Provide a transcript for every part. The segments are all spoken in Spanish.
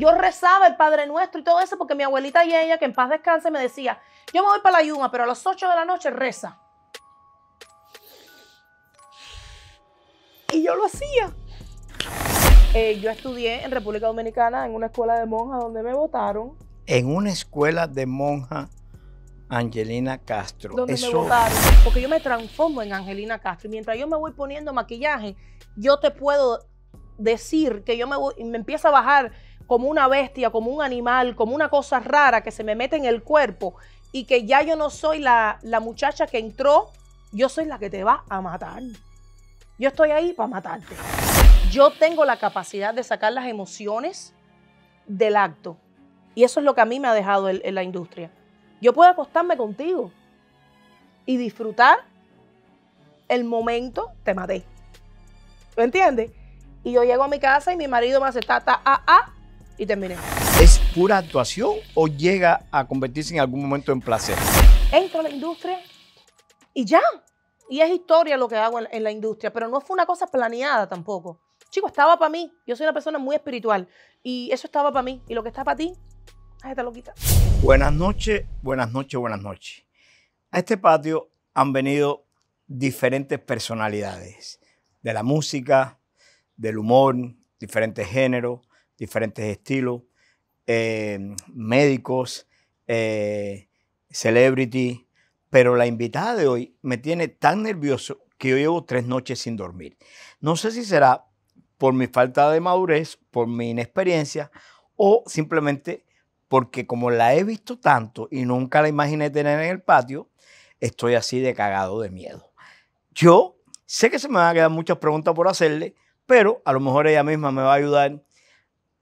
Yo rezaba el Padre Nuestro y todo eso porque mi abuelita y ella, que en paz descanse, me decía, yo me voy para la yuma, pero a las 8 de la noche reza. Y yo lo hacía. Eh, yo estudié en República Dominicana en una escuela de monjas donde me votaron. En una escuela de monja Angelina Castro. me votaron, porque yo me transformo en Angelina Castro. Y mientras yo me voy poniendo maquillaje, yo te puedo decir que yo me, voy, y me empieza a bajar como una bestia, como un animal, como una cosa rara que se me mete en el cuerpo y que ya yo no soy la, muchacha que entró, yo soy la que te va a matar. Yo estoy ahí para matarte. Yo tengo la capacidad de sacar las emociones del acto. Y eso es lo que a mí me ha dejado en la industria. Yo puedo acostarme contigo y disfrutar el momento, te maté. ¿Me entiendes? Y yo llego a mi casa y mi marido me hace ta, ta, a ah, ah, y terminé. ¿Es pura actuación o llega a convertirse en algún momento en placer? Entro a la industria y ya. Y es historia lo que hago en, la industria, pero no fue una cosa planeada tampoco. Chico, estaba para mí. Yo soy una persona muy espiritual y eso estaba para mí. Y lo que está para ti, ay, te lo Buenas noches, buenas noches, buenas noches. A este patio han venido diferentes personalidades de la música, del humor, diferentes géneros, diferentes estilos, eh, médicos, eh, celebrity, pero la invitada de hoy me tiene tan nervioso que yo llevo tres noches sin dormir. No sé si será por mi falta de madurez, por mi inexperiencia o simplemente porque como la he visto tanto y nunca la imaginé tener en el patio, estoy así de cagado de miedo. Yo sé que se me van a quedar muchas preguntas por hacerle, pero a lo mejor ella misma me va a ayudar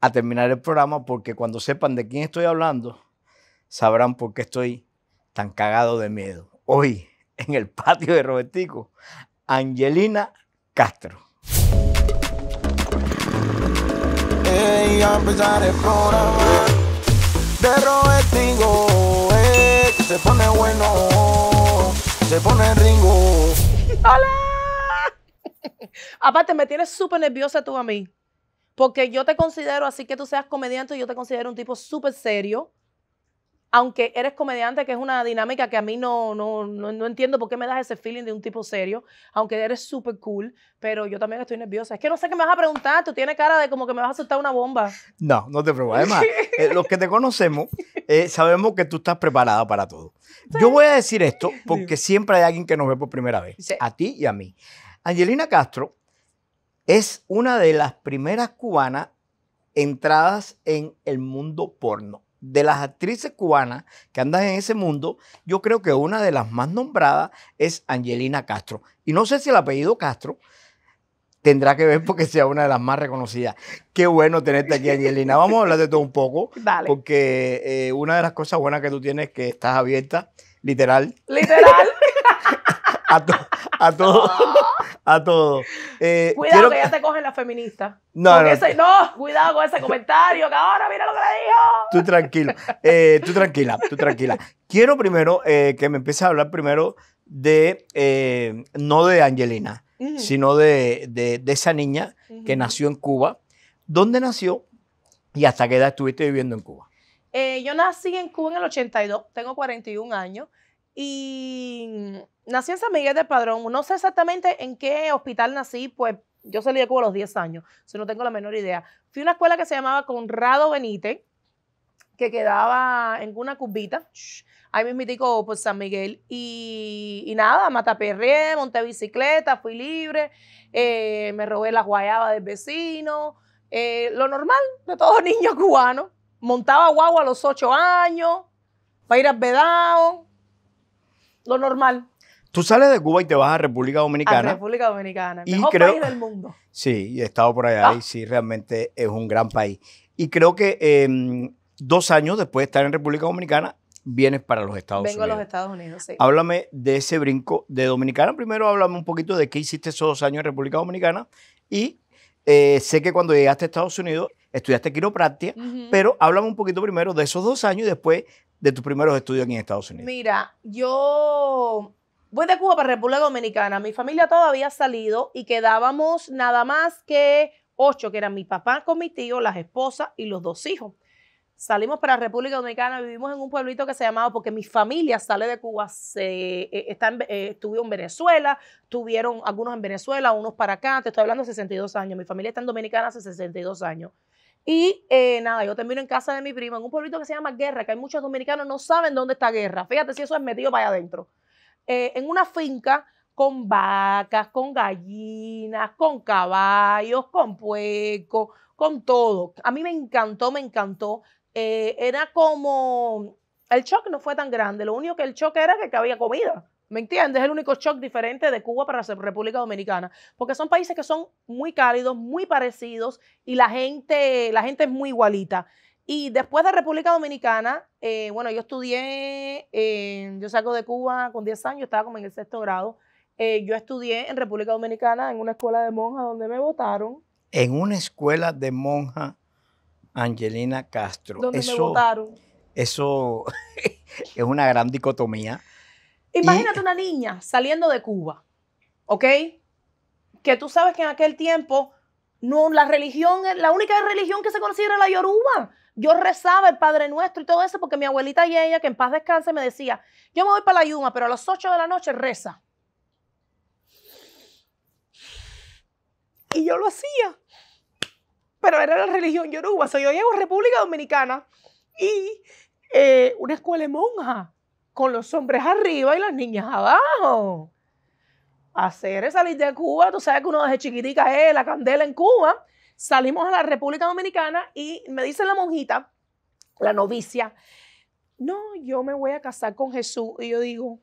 a terminar el programa porque cuando sepan de quién estoy hablando, sabrán por qué estoy tan cagado de miedo. Hoy, en el patio de Robertico, Angelina Castro. se pone bueno, se pone ¡Hola! Aparte, me tienes súper nerviosa tú a mí. Porque yo te considero, así que tú seas comediante, yo te considero un tipo súper serio. Aunque eres comediante, que es una dinámica que a mí no, no, entiendo por qué me das ese feeling de un tipo serio, aunque eres súper cool, pero yo también estoy nerviosa. Es que no sé qué me vas a preguntar, tú tienes cara de como que me vas a soltar una bomba. No, no te preocupes. Además, eh, los que te conocemos eh, sabemos que tú estás preparada para todo. Yo voy a decir esto porque siempre hay alguien que nos ve por primera vez, a ti y a mí. Angelina Castro es una de las primeras cubanas entradas en el mundo porno. De las actrices cubanas que andan en ese mundo, yo creo que una de las más nombradas es Angelina Castro. Y no sé si el apellido Castro tendrá que ver porque sea una de las más reconocidas. Qué bueno tenerte aquí, Angelina. Vamos a hablar de todo un poco. Dale. Porque eh, una de las cosas buenas que tú tienes es que estás abierta, literal. Literal. A, todo a todo. a eh, todo. cuidado que ya te cogen las feministas. No, no, cuidado con ese comentario, que ahora mira lo que le dijo. Tú tranquilo. Eh, tú tranquila, tú tranquila. Quiero primero eh, que me empieces a hablar primero de, no de Angelina, sino de, esa niña que nació en Cuba. ¿Dónde nació y hasta qué edad estuviste viviendo en Cuba? yo nací en Cuba en el 82, tengo 41 años y nací en San Miguel de Padrón. No sé exactamente en qué hospital nací, pues yo salí de Cuba a los 10 años, si no tengo la menor idea. Fui a una escuela que se llamaba Conrado Benítez, que quedaba en una cubita, ahí me digo, pues San Miguel. Y, nada, mataperré, monté bicicleta, fui libre, eh, me robé la guayaba del vecino, eh, lo normal de los niños cubanos. Montaba guagua a los 8 años, para ir al vedado, lo normal. Tú sales de Cuba y te vas a República Dominicana. A República Dominicana, el mejor país del mundo. Sí, he estado por allá ah. y sí, realmente es un gran país. Y creo que em, dos años después de estar en República Dominicana, vienes para los Estados Unidos. Vengo a los Estados Unidos, sí. Háblame de ese brinco de Dominicana. Primero háblame un poquito de qué hiciste esos dos años en República Dominicana. Y eh, sé que cuando llegaste a Estados Unidos estudiaste quiropráctica pero háblame un poquito primero de esos dos años y después de tus primeros estudios aquí en Estados Unidos. Mira, yo Voy de Cuba para República Dominicana. Mi familia todavía ha salido y quedábamos nada más que ocho, que eran mi papá con mi tío, las esposas y los dos hijos. Salimos para República Dominicana, vivimos en un pueblito que se llamaba, porque mi familia sale de Cuba, se, eh, eh, estuvo en Venezuela, tuvieron algunos en Venezuela, unos para acá, te estoy hablando de 62 años, mi familia está en Dominicana hace 62 años. Y eh, nada, yo termino en casa de mi prima, en un pueblito que se llama Guerra, que hay muchos dominicanos no saben dónde está Guerra. Fíjate si eso es metido para adentro. Eh, en una finca con vacas, con gallinas, con caballos, con pueco con todo. A mí me encantó, me encantó. Eh, era como, el shock no fue tan grande, lo único que el shock era que había comida. ¿Me entiendes? Es el único shock diferente de Cuba para la República Dominicana, porque son países que son muy cálidos, muy parecidos y la gente, la gente es muy igualita. Y después de República Dominicana, eh, bueno, yo estudié, eh, yo salgo de Cuba con 10 años, estaba como en el sexto grado. Eh, yo estudié en República Dominicana en una escuela de monja donde me votaron. En una escuela de monja, Angelina Castro. Donde me votaron. Eso es una gran dicotomía. Imagínate una niña saliendo de Cuba, ¿ok? Que tú sabes que en aquel tiempo no, la religión, la única religión que se considera era la yoruba. Yo rezaba el Padre Nuestro y todo eso porque mi abuelita y ella, que en paz descanse, me decía, yo me voy para la yuma, pero a las 8 de la noche reza. Y yo lo hacía. Pero era la religión yoruba. O sea, yo llevo a República Dominicana y eh, una escuela de monja con los hombres arriba y las niñas abajo. Hacer esa lista de Cuba. Tú sabes que uno desde chiquitica es la candela en Cuba. Salimos a la República Dominicana y me dice la monjita, la novicia, no, yo me voy a casar con Jesús. Y yo digo,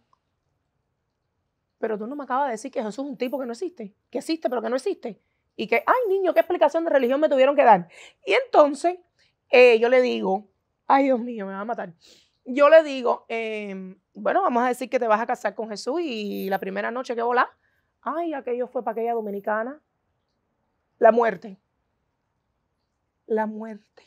pero tú no me acabas de decir que Jesús es un tipo que no existe, que existe pero que no existe. Y que, ay niño, qué explicación de religión me tuvieron que dar. Y entonces eh, yo le digo, ay Dios mío, me va a matar. Yo le digo, em, bueno, vamos a decir que te vas a casar con Jesús y la primera noche que volá, ay, aquello fue para aquella dominicana, la muerte la muerte.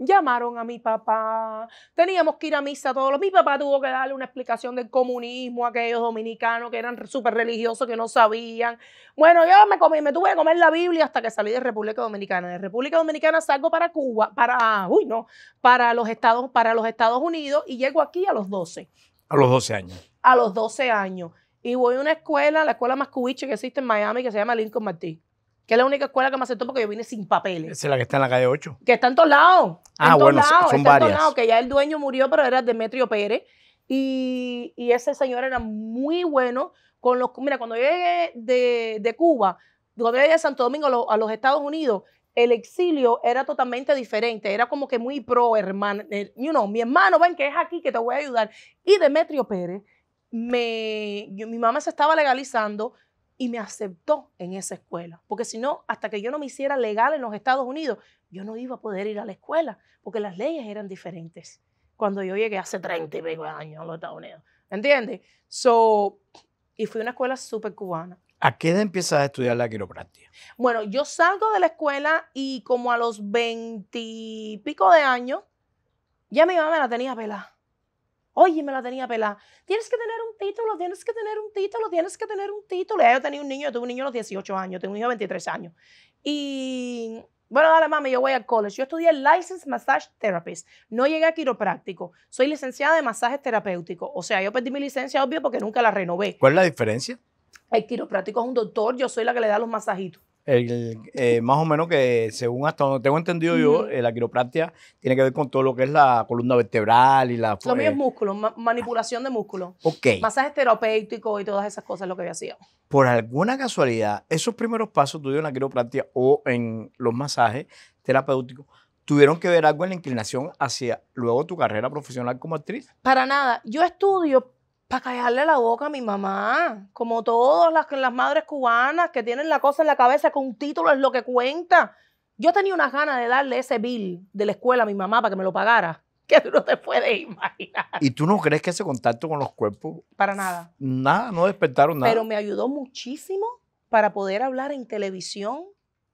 Llamaron a mi papá, teníamos que ir a misa todos los. Mi papá tuvo que darle una explicación del comunismo a aquellos dominicanos que eran súper religiosos, que no sabían. Bueno, yo me, comí, me tuve que comer la Biblia hasta que salí de República Dominicana. De República Dominicana salgo para Cuba, para, uy, no, para los Estados, para los Estados Unidos y llego aquí a los 12. A los 12 años. A los 12 años. Y voy a una escuela, la escuela más cubiche que existe en Miami, que se llama Lincoln Martí que es la única escuela que me aceptó porque yo vine sin papeles. es la que está en la calle 8. Que está en todos lados. Ah, bueno, son está que ya el dueño murió, pero era Demetrio Pérez. Y, ese señor era muy bueno con los... Mira, cuando yo llegué de, Cuba, cuando llegué de Santo Domingo a los, Estados Unidos, el exilio era totalmente diferente, era como que muy pro hermano, eh, you know, mi hermano, ven que es aquí que te voy a ayudar. Y Demetrio Pérez, me, mi mamá se estaba legalizando, y me aceptó en esa escuela. Porque si no, hasta que yo no me hiciera legal en los Estados Unidos, yo no iba a poder ir a la escuela, porque las leyes eran diferentes cuando yo llegué hace 30 y pico años a los Estados Unidos. ¿Entiendes? So, y fui a una escuela súper cubana. ¿A qué edad empiezas a estudiar la quiropráctica? Bueno, yo salgo de la escuela y como a los 20 pico de años, ya mi mamá me la tenía pelada. Oye, me la tenía pelada. Tienes que tener un título, tienes que tener un título, tienes que tener un título. Ya yo tenía un niño, yo tuve un niño a los 18 años, tengo un hijo de 23 años. Y bueno, dale, mami, yo voy al college. Yo estudié Licensed Massage Therapist. No llegué a quiropráctico. Soy licenciada de masaje terapéutico. O sea, yo perdí mi licencia, obvio, porque nunca la renové. ¿Cuál es la diferencia? El quiropráctico es un doctor, yo soy la que le da los masajitos. El, eh, más o menos que según hasta donde tengo entendido yo, eh, la quiropráctica tiene que ver con todo lo que es la columna vertebral y la... Lo es músculo, manipulación de músculo. Ok. Masajes terapéuticos y todas esas cosas es lo que había hacía. Por alguna casualidad, esos primeros pasos tuyos en la quiropráctica o en los masajes terapéuticos, ¿tuvieron que ver algo en la inclinación hacia luego tu carrera profesional como actriz? Para nada. Yo estudio para callarle la boca a mi mamá, como todas las, las madres cubanas que tienen la cosa en la cabeza con un título es lo que cuenta. Yo tenía unas ganas de darle ese bill de la escuela a mi mamá para que me lo pagara, que tú no te puedes imaginar. ¿Y tú no crees que ese contacto con los cuerpos? Para nada. Nada, no despertaron nada. Pero me ayudó muchísimo para poder hablar en televisión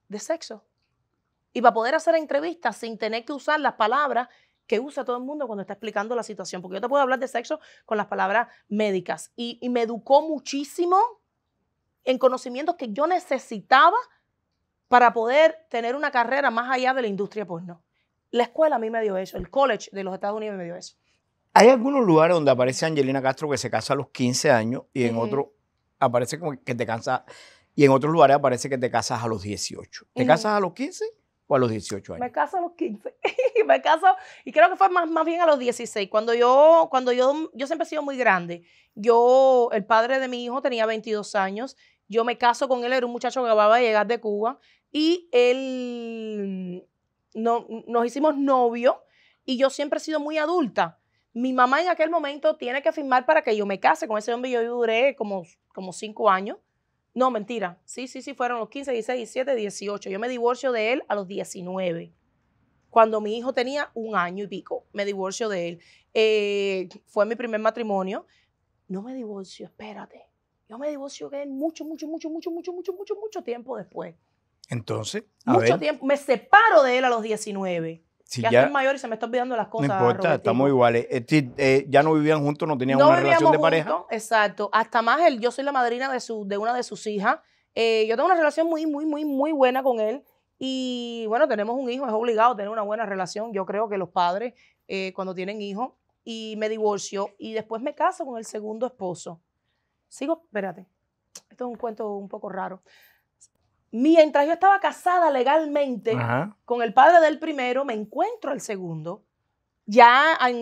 de sexo y para poder hacer entrevistas sin tener que usar las palabras que usa todo el mundo cuando está explicando la situación, porque yo te puedo hablar de sexo con las palabras médicas y, me educó muchísimo en conocimientos que yo necesitaba para poder tener una carrera más allá de la industria porno. Pues la escuela a mí me dio eso, el college de los Estados Unidos me dio eso. Hay algunos lugares donde aparece Angelina Castro que se casa a los 15 años y en otros aparece como que te cansa y en otros lugares aparece que te casas a los 18. ¿Te casas a los 15? o a los 18 años? Me caso a los 15. me caso, y creo que fue más, más bien a los 16. Cuando yo, cuando yo, yo siempre he sido muy grande. Yo, el padre de mi hijo tenía 22 años. Yo me caso con él, era un muchacho que acababa de llegar de Cuba. Y él, no, nos hicimos novio. Y yo siempre he sido muy adulta. Mi mamá en aquel momento tiene que firmar para que yo me case con ese hombre. Yo duré como, como cinco años no, mentira. Sí, sí, sí, fueron los 15, 16, 17, 18. Yo me divorcio de él a los 19. Cuando mi hijo tenía un año y pico, me divorcio de él. Eh, fue mi primer matrimonio. No me divorcio, espérate. Yo me divorcio de él mucho, mucho, mucho, mucho, mucho, mucho, mucho, mucho tiempo después. Entonces, mucho tiempo. Me separo de él a los 19 ya, estoy mayor y se me está olvidando las cosas. No importa, estamos iguales. Eh, eh, ya no vivían juntos, no tenían una relación de pareja. Exacto. Hasta más él, yo soy la madrina de, su, de una de sus hijas. Eh, yo tengo una relación muy, muy, muy, muy buena con él. Y bueno, tenemos un hijo, es obligado tener una buena relación. Yo creo que los padres, cuando tienen hijos, y me divorcio, y después me caso con el segundo esposo. Sigo, espérate. Esto es un cuento un poco raro. Mientras yo estaba casada legalmente con el padre del primero, me encuentro al segundo, ya en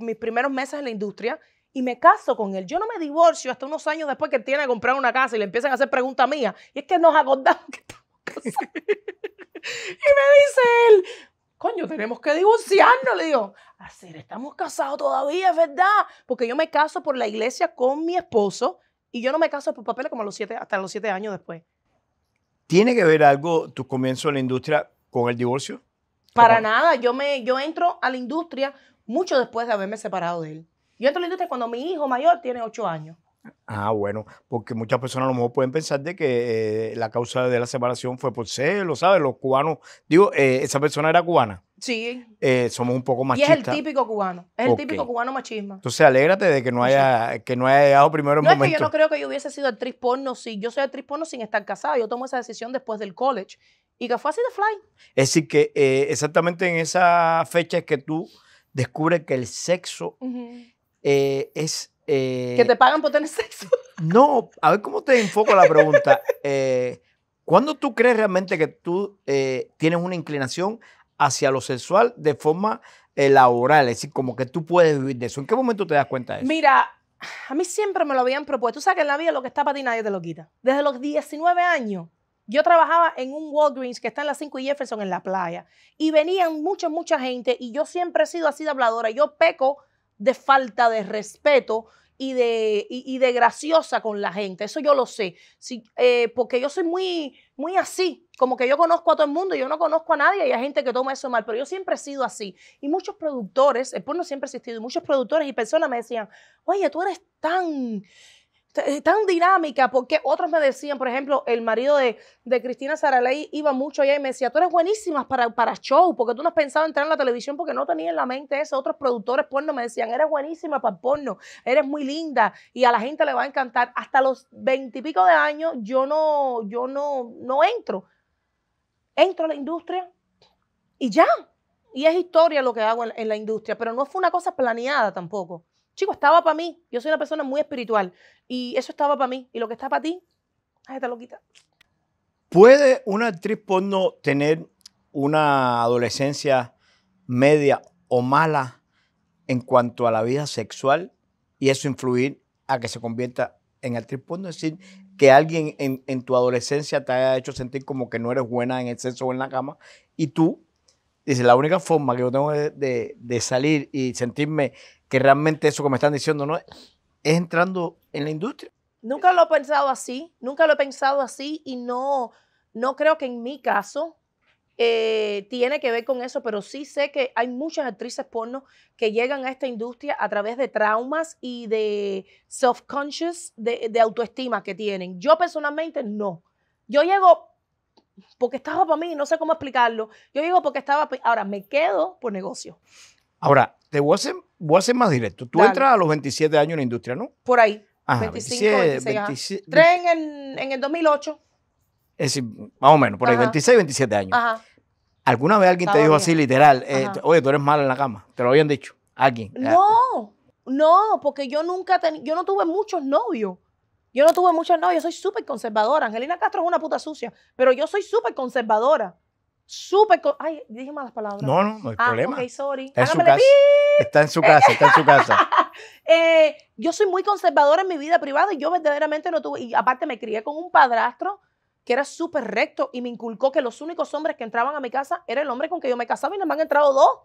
mis primeros meses en la industria, y me caso con él. Yo no me divorcio hasta unos años después que tiene que comprar una casa y le empiezan a hacer preguntas mías. Y es que nos acordamos que estamos casados. y me dice él, coño, tenemos que divorciarnos. Le digo, así, estamos casados todavía, es verdad. Porque yo me caso por la iglesia con mi esposo y yo no me caso por papeles como los siete, hasta los siete años después. ¿Tiene que ver algo tu comienzo en la industria con el divorcio? Para nada, yo me yo entro a la industria mucho después de haberme separado de él. Yo entro a la industria cuando mi hijo mayor tiene ocho años. Ah, bueno, porque muchas personas a lo mejor pueden pensar de que eh, la causa de la separación fue por lo ¿sabes? Los cubanos, digo, eh, esa persona era cubana. Sí. Eh, somos un poco machistas. Y es el típico cubano, es el típico cubano machismo. Entonces, alégrate de que no haya, que no haya llegado primero el no, Es que yo no creo que yo hubiese sido el porno si yo soy el porno sin estar casado. Yo tomo esa decisión después del college y que fue así de fly. Es decir, que exactamente en esa fecha es que tú descubres que el sexo es eh, ¿Que te pagan por tener sexo? No, a ver cómo te enfoco la pregunta. Eh, ¿Cuándo tú crees realmente que tú eh, tienes una inclinación hacia lo sexual de forma laboral? Es decir, como que tú puedes vivir de eso. ¿En qué momento te das cuenta de eso? Mira, a mí siempre me lo habían propuesto. Tú sabes que en la vida lo que está para ti nadie te lo quita. Desde los 19 años yo trabajaba en un Walgreens que está en la 5 y Jefferson en la playa. Y venían mucha, mucha gente. Y yo siempre he sido así de habladora. Yo peco de falta de respeto y de, graciosa con la gente. Eso yo lo sé. Eh, porque yo soy muy, muy así. Como que yo conozco a todo el mundo, y yo no conozco a nadie y hay gente que toma eso mal. Pero yo siempre he sido así. Y muchos productores, el porno siempre ha existido, y muchos productores y personas me decían, oye, tú eres tan eh, tan dinámica, porque otros me decían, por ejemplo, el marido de, Cristina Saraley iba mucho allá y me decía, tú eres buenísima para, para show, porque tú no has pensado entrar en la televisión porque no tenía en la mente eso. Otros productores porno me decían, eres buenísima para el porno, eres muy linda y a la gente le va a encantar. Hasta los veintipico de años yo no, yo no, no entro. Entro a la industria y ya. Y es historia lo que hago en la industria, pero no fue una cosa planeada tampoco. Chico, estaba para mí. Yo soy una persona muy espiritual y eso estaba para mí. Y lo que está para ti, ay, te lo quita. ¿Puede una actriz porno tener una adolescencia media o mala en cuanto a la vida sexual y eso influir a que se convierta en actriz porno? Es decir, que alguien en, tu adolescencia te haya hecho sentir como que no eres buena en el sexo o en la cama y tú dices, la única forma que yo tengo de, de salir y sentirme que realmente eso, como están diciendo, no es entrando en la industria. Nunca lo he pensado así, nunca lo he pensado así y no, no creo que en mi caso eh, tiene que ver con eso, pero sí sé que hay muchas actrices porno que llegan a esta industria a través de traumas y de self-conscious, de, de, autoestima que tienen. Yo personalmente no. Yo llego porque estaba para mí, no sé cómo explicarlo. Yo llego porque estaba, ahora me quedo por negocio. Ahora, te voy voy a ser más directo. Tú entras a los 27 años en la industria, ¿no? Por ahí. 25, 27, 26. en, el 2008. Es decir, más o menos, por ahí, 26, 27 años. Ajá. ¿Alguna vez alguien te dijo así, literal, eh, oye, tú eres mala en la cama? ¿Te lo habían dicho? ¿Alguien? No, no, porque yo nunca, yo no tuve muchos novios. Yo no tuve muchos novios, soy súper conservadora. Angelina Castro es una puta sucia, pero yo soy súper conservadora súper. Ay, dije malas palabras. No, no, no hay ah, problema. Ok, sorry. Está en, su casa. está en su casa. Está en su casa, yo soy muy conservadora en mi vida privada y yo verdaderamente no tuve. Y aparte, me crié con un padrastro que era súper recto y me inculcó que los únicos hombres que entraban a mi casa era el hombre con que yo me casaba y nada me han entrado dos.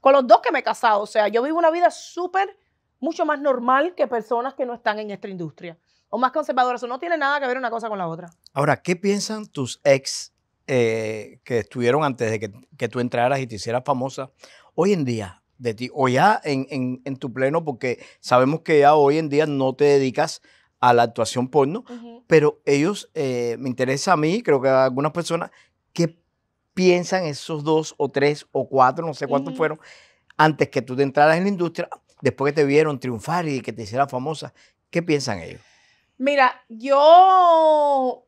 Con los dos que me he casado. O sea, yo vivo una vida súper, mucho más normal que personas que no están en esta industria. O más conservadora. Eso no tiene nada que ver una cosa con la otra. Ahora, ¿qué piensan tus ex eh, que estuvieron antes de que, tú entraras y te hicieras famosa, hoy en día de ti, o ya en, tu pleno, porque sabemos que ya hoy en día no te dedicas a la actuación porno, pero ellos, eh, me interesa a mí, creo que a algunas personas, ¿qué piensan esos dos o tres o cuatro, no sé cuántos fueron, antes que tú te entraras en la industria, después que te vieron triunfar y que te hicieras famosa? ¿Qué piensan ellos? Mira, yo,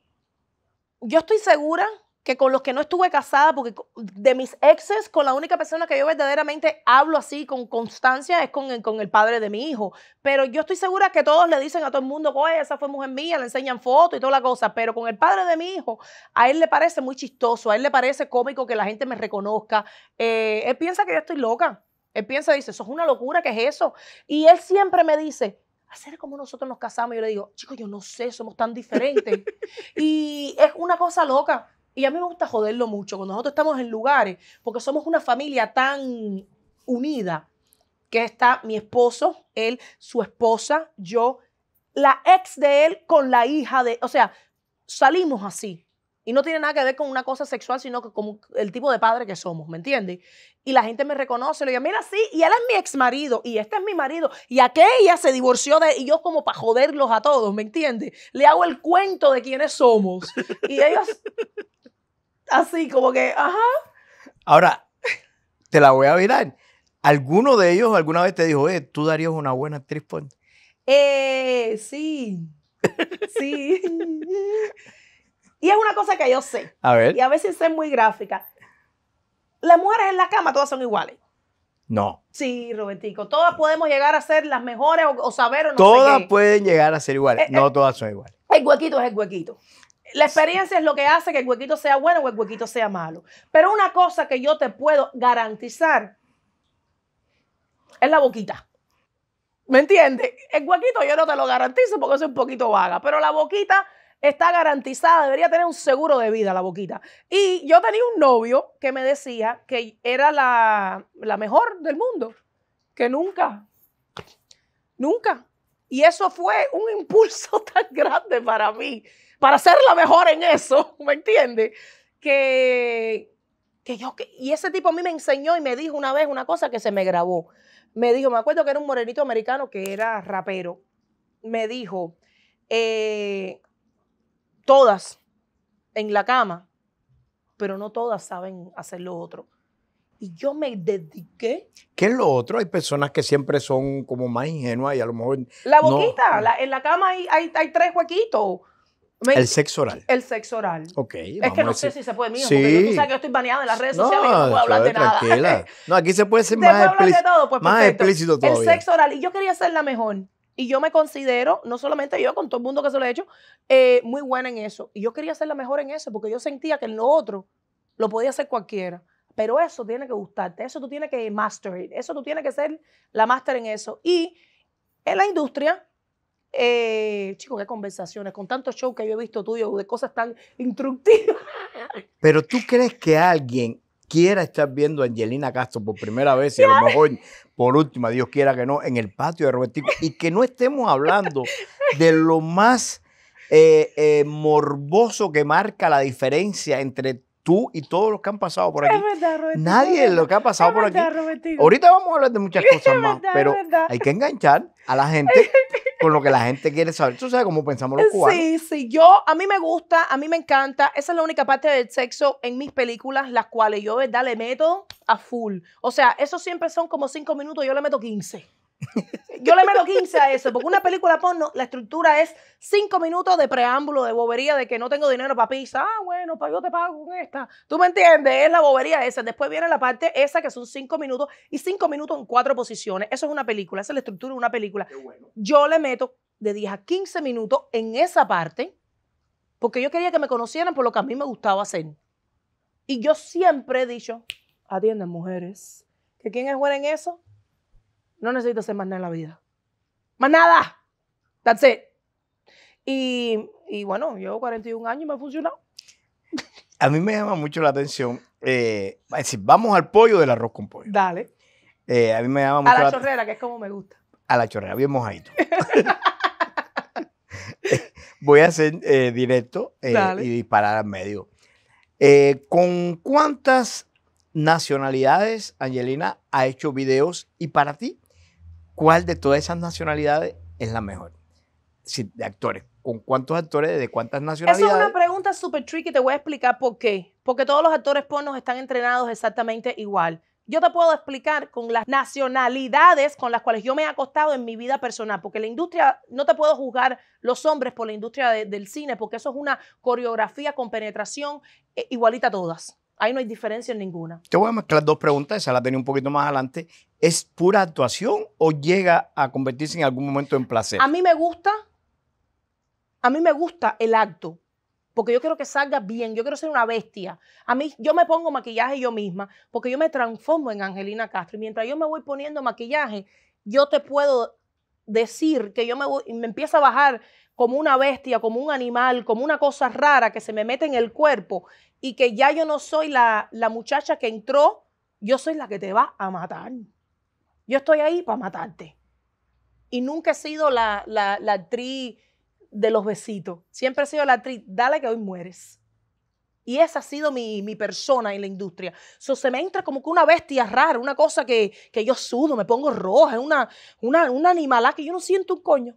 yo estoy segura que con los que no estuve casada, porque de mis exes, con la única persona que yo verdaderamente hablo así con constancia es con el, con el padre de mi hijo. Pero yo estoy segura que todos le dicen a todo el mundo, pues esa fue mujer mía, le enseñan fotos y toda la cosa. Pero con el padre de mi hijo, a él le parece muy chistoso, a él le parece cómico que la gente me reconozca. Eh, él piensa que yo estoy loca. Él piensa, dice, eso es una locura, ¿qué es eso? Y él siempre me dice, hacer como nosotros nos casamos. Yo le digo, chicos, yo no sé, somos tan diferentes. y es una cosa loca. Y a mí me gusta joderlo mucho cuando nosotros estamos en lugares, porque somos una familia tan unida que está mi esposo, él, su esposa, yo, la ex de él con la hija de, o sea, salimos así. Y no tiene nada que ver con una cosa sexual, sino que como el tipo de padre que somos, ¿me entiendes? Y la gente me reconoce, le digo, mira, sí, y él es mi ex marido, y este es mi marido, y aquella se divorció de y yo como para joderlos a todos, ¿me entiendes? Le hago el cuento de quiénes somos. Y ellos, así como que, ajá. Ahora, te la voy a virar. ¿Alguno de ellos alguna vez te dijo, eh tú darías una buena actriz Eh, sí. Sí. Y es una cosa que yo sé. A ver. Y a veces es muy gráfica. Las mujeres en la cama todas son iguales. No. Sí, Robertico. Todas podemos llegar a ser las mejores o, saber o no Todas pueden llegar a ser iguales. Eh, no eh, todas son iguales. El huequito es el huequito. La experiencia es lo que hace que el huequito sea bueno o el huequito sea malo. Pero una cosa que yo te puedo garantizar es la boquita. ¿Me entiendes? El huequito yo no te lo garantizo porque soy un poquito vaga, pero la boquita está garantizada, debería tener un seguro de vida la boquita. Y yo tenía un novio que me decía que era la, mejor del mundo, que nunca, nunca. Y eso fue un impulso tan grande para mí, para ser la mejor en eso, ¿me entiendes? Que, que yo, que, y ese tipo a mí me enseñó y me dijo una vez una cosa que se me grabó. Me dijo, me acuerdo que era un morenito americano que era rapero. Me dijo, eh, todas en la cama, pero no todas saben hacer lo otro. Y yo me dediqué. ¿Qué es lo otro? Hay personas que siempre son como más ingenuas y a lo mejor. La boquita, en la cama hay, hay, tres huequitos. el sexo oral. El sexo oral. Ok. Es que no sé si se puede, mijo, sí. porque tú sabes que yo estoy baneada en las redes sociales y no puedo hablar de nada. no, aquí se puede ser más, pues, explícito, todo, más explícito todo. El sexo oral. Y yo quería ser la mejor. Y yo me considero, no solamente yo, con todo el mundo que se lo he hecho, eh, muy buena en eso. Y yo quería ser la mejor en eso, porque yo sentía que en lo otro lo podía hacer cualquiera. Pero eso tiene que gustarte, eso tú tienes que master it, eso tú tienes que ser la máster en eso. Y en la industria, eh, chicos, qué conversaciones, con tantos shows que yo he visto tuyo, de cosas tan instructivas. Pero tú crees que alguien quiera estar viendo a Angelina Castro por primera vez y a lo mejor por última, Dios quiera que no, en el patio de Robertico y que no estemos hablando de lo más eh, eh, morboso que marca la diferencia entre tú y todos los que han pasado por aquí. Nadie de lo que ha pasado por aquí. Ahorita vamos a hablar de muchas cosas más, pero hay que enganchar a la gente con lo que la gente quiere saber. Tú sabes cómo pensamos los cubanos. Sí, sí. Yo, a mí me gusta, a mí me encanta. Esa es la única parte del sexo en mis películas, las cuales yo, ¿verdad? Le meto a full. O sea, eso siempre son como cinco minutos, yo le meto quince yo le meto 15 a eso, porque una película porno, la estructura es 5 minutos de preámbulo, de bobería, de que no tengo dinero para pizza. Ah, bueno, pues yo te pago con esta. ¿Tú me entiendes? Es la bobería esa. Después viene la parte esa que son 5 minutos y 5 minutos en cuatro posiciones. Eso es una película, esa es la estructura de una película. Yo le meto de 10 a 15 minutos en esa parte, porque yo quería que me conocieran por lo que a mí me gustaba hacer. Y yo siempre he dicho, atienden mujeres, que quién es en eso, no necesito hacer más nada en la vida. Más nada. That's it. Y, bueno, llevo 41 años y me ha funcionado. A mí me llama mucho la atención. Eh, vamos al pollo del arroz con pollo. Dale. Eh, a mí me llama mucho la A la, chorrera, que es como me gusta. A la chorrera, bien mojadito. Voy a hacer eh, directo y disparar al medio. ¿Con cuántas nacionalidades Angelina ha hecho videos y para ti, ¿Cuál de todas esas nacionalidades es la mejor? Si, de actores. ¿Con cuántos actores de cuántas nacionalidades? Esa es una pregunta súper tricky, te voy a explicar por qué. Porque todos los actores pornos están entrenados exactamente igual. Yo te puedo explicar con las nacionalidades con las cuales yo me he acostado en mi vida personal, porque la industria, no te puedo juzgar los hombres por la industria del cine, porque eso es una coreografía con penetración eh, igualita a todas. Ahí no hay diferencia en ninguna. Te voy a mezclar dos preguntas, esa la tenía un poquito más adelante, ¿Es pura actuación o llega a convertirse en algún momento en placer? A mí me gusta, a mí me gusta el acto, porque yo quiero que salga bien, yo quiero ser una bestia. A mí, yo me pongo maquillaje yo misma, porque yo me transformo en Angelina Castro. Y mientras yo me voy poniendo maquillaje, yo te puedo decir que yo me, voy, me empieza a bajar como una bestia, como un animal, como una cosa rara que se me mete en el cuerpo y que ya yo no soy la, la muchacha que entró, yo soy la que te va a matar. Yo estoy ahí para matarte. Y nunca he sido la, la, la actriz de los besitos. Siempre he sido la actriz, dale que hoy mueres. Y esa ha sido mi, persona en la industria. So, se me entra como que una bestia rara, una cosa que, que yo sudo, me pongo roja, es una, una, una que yo no siento un coño.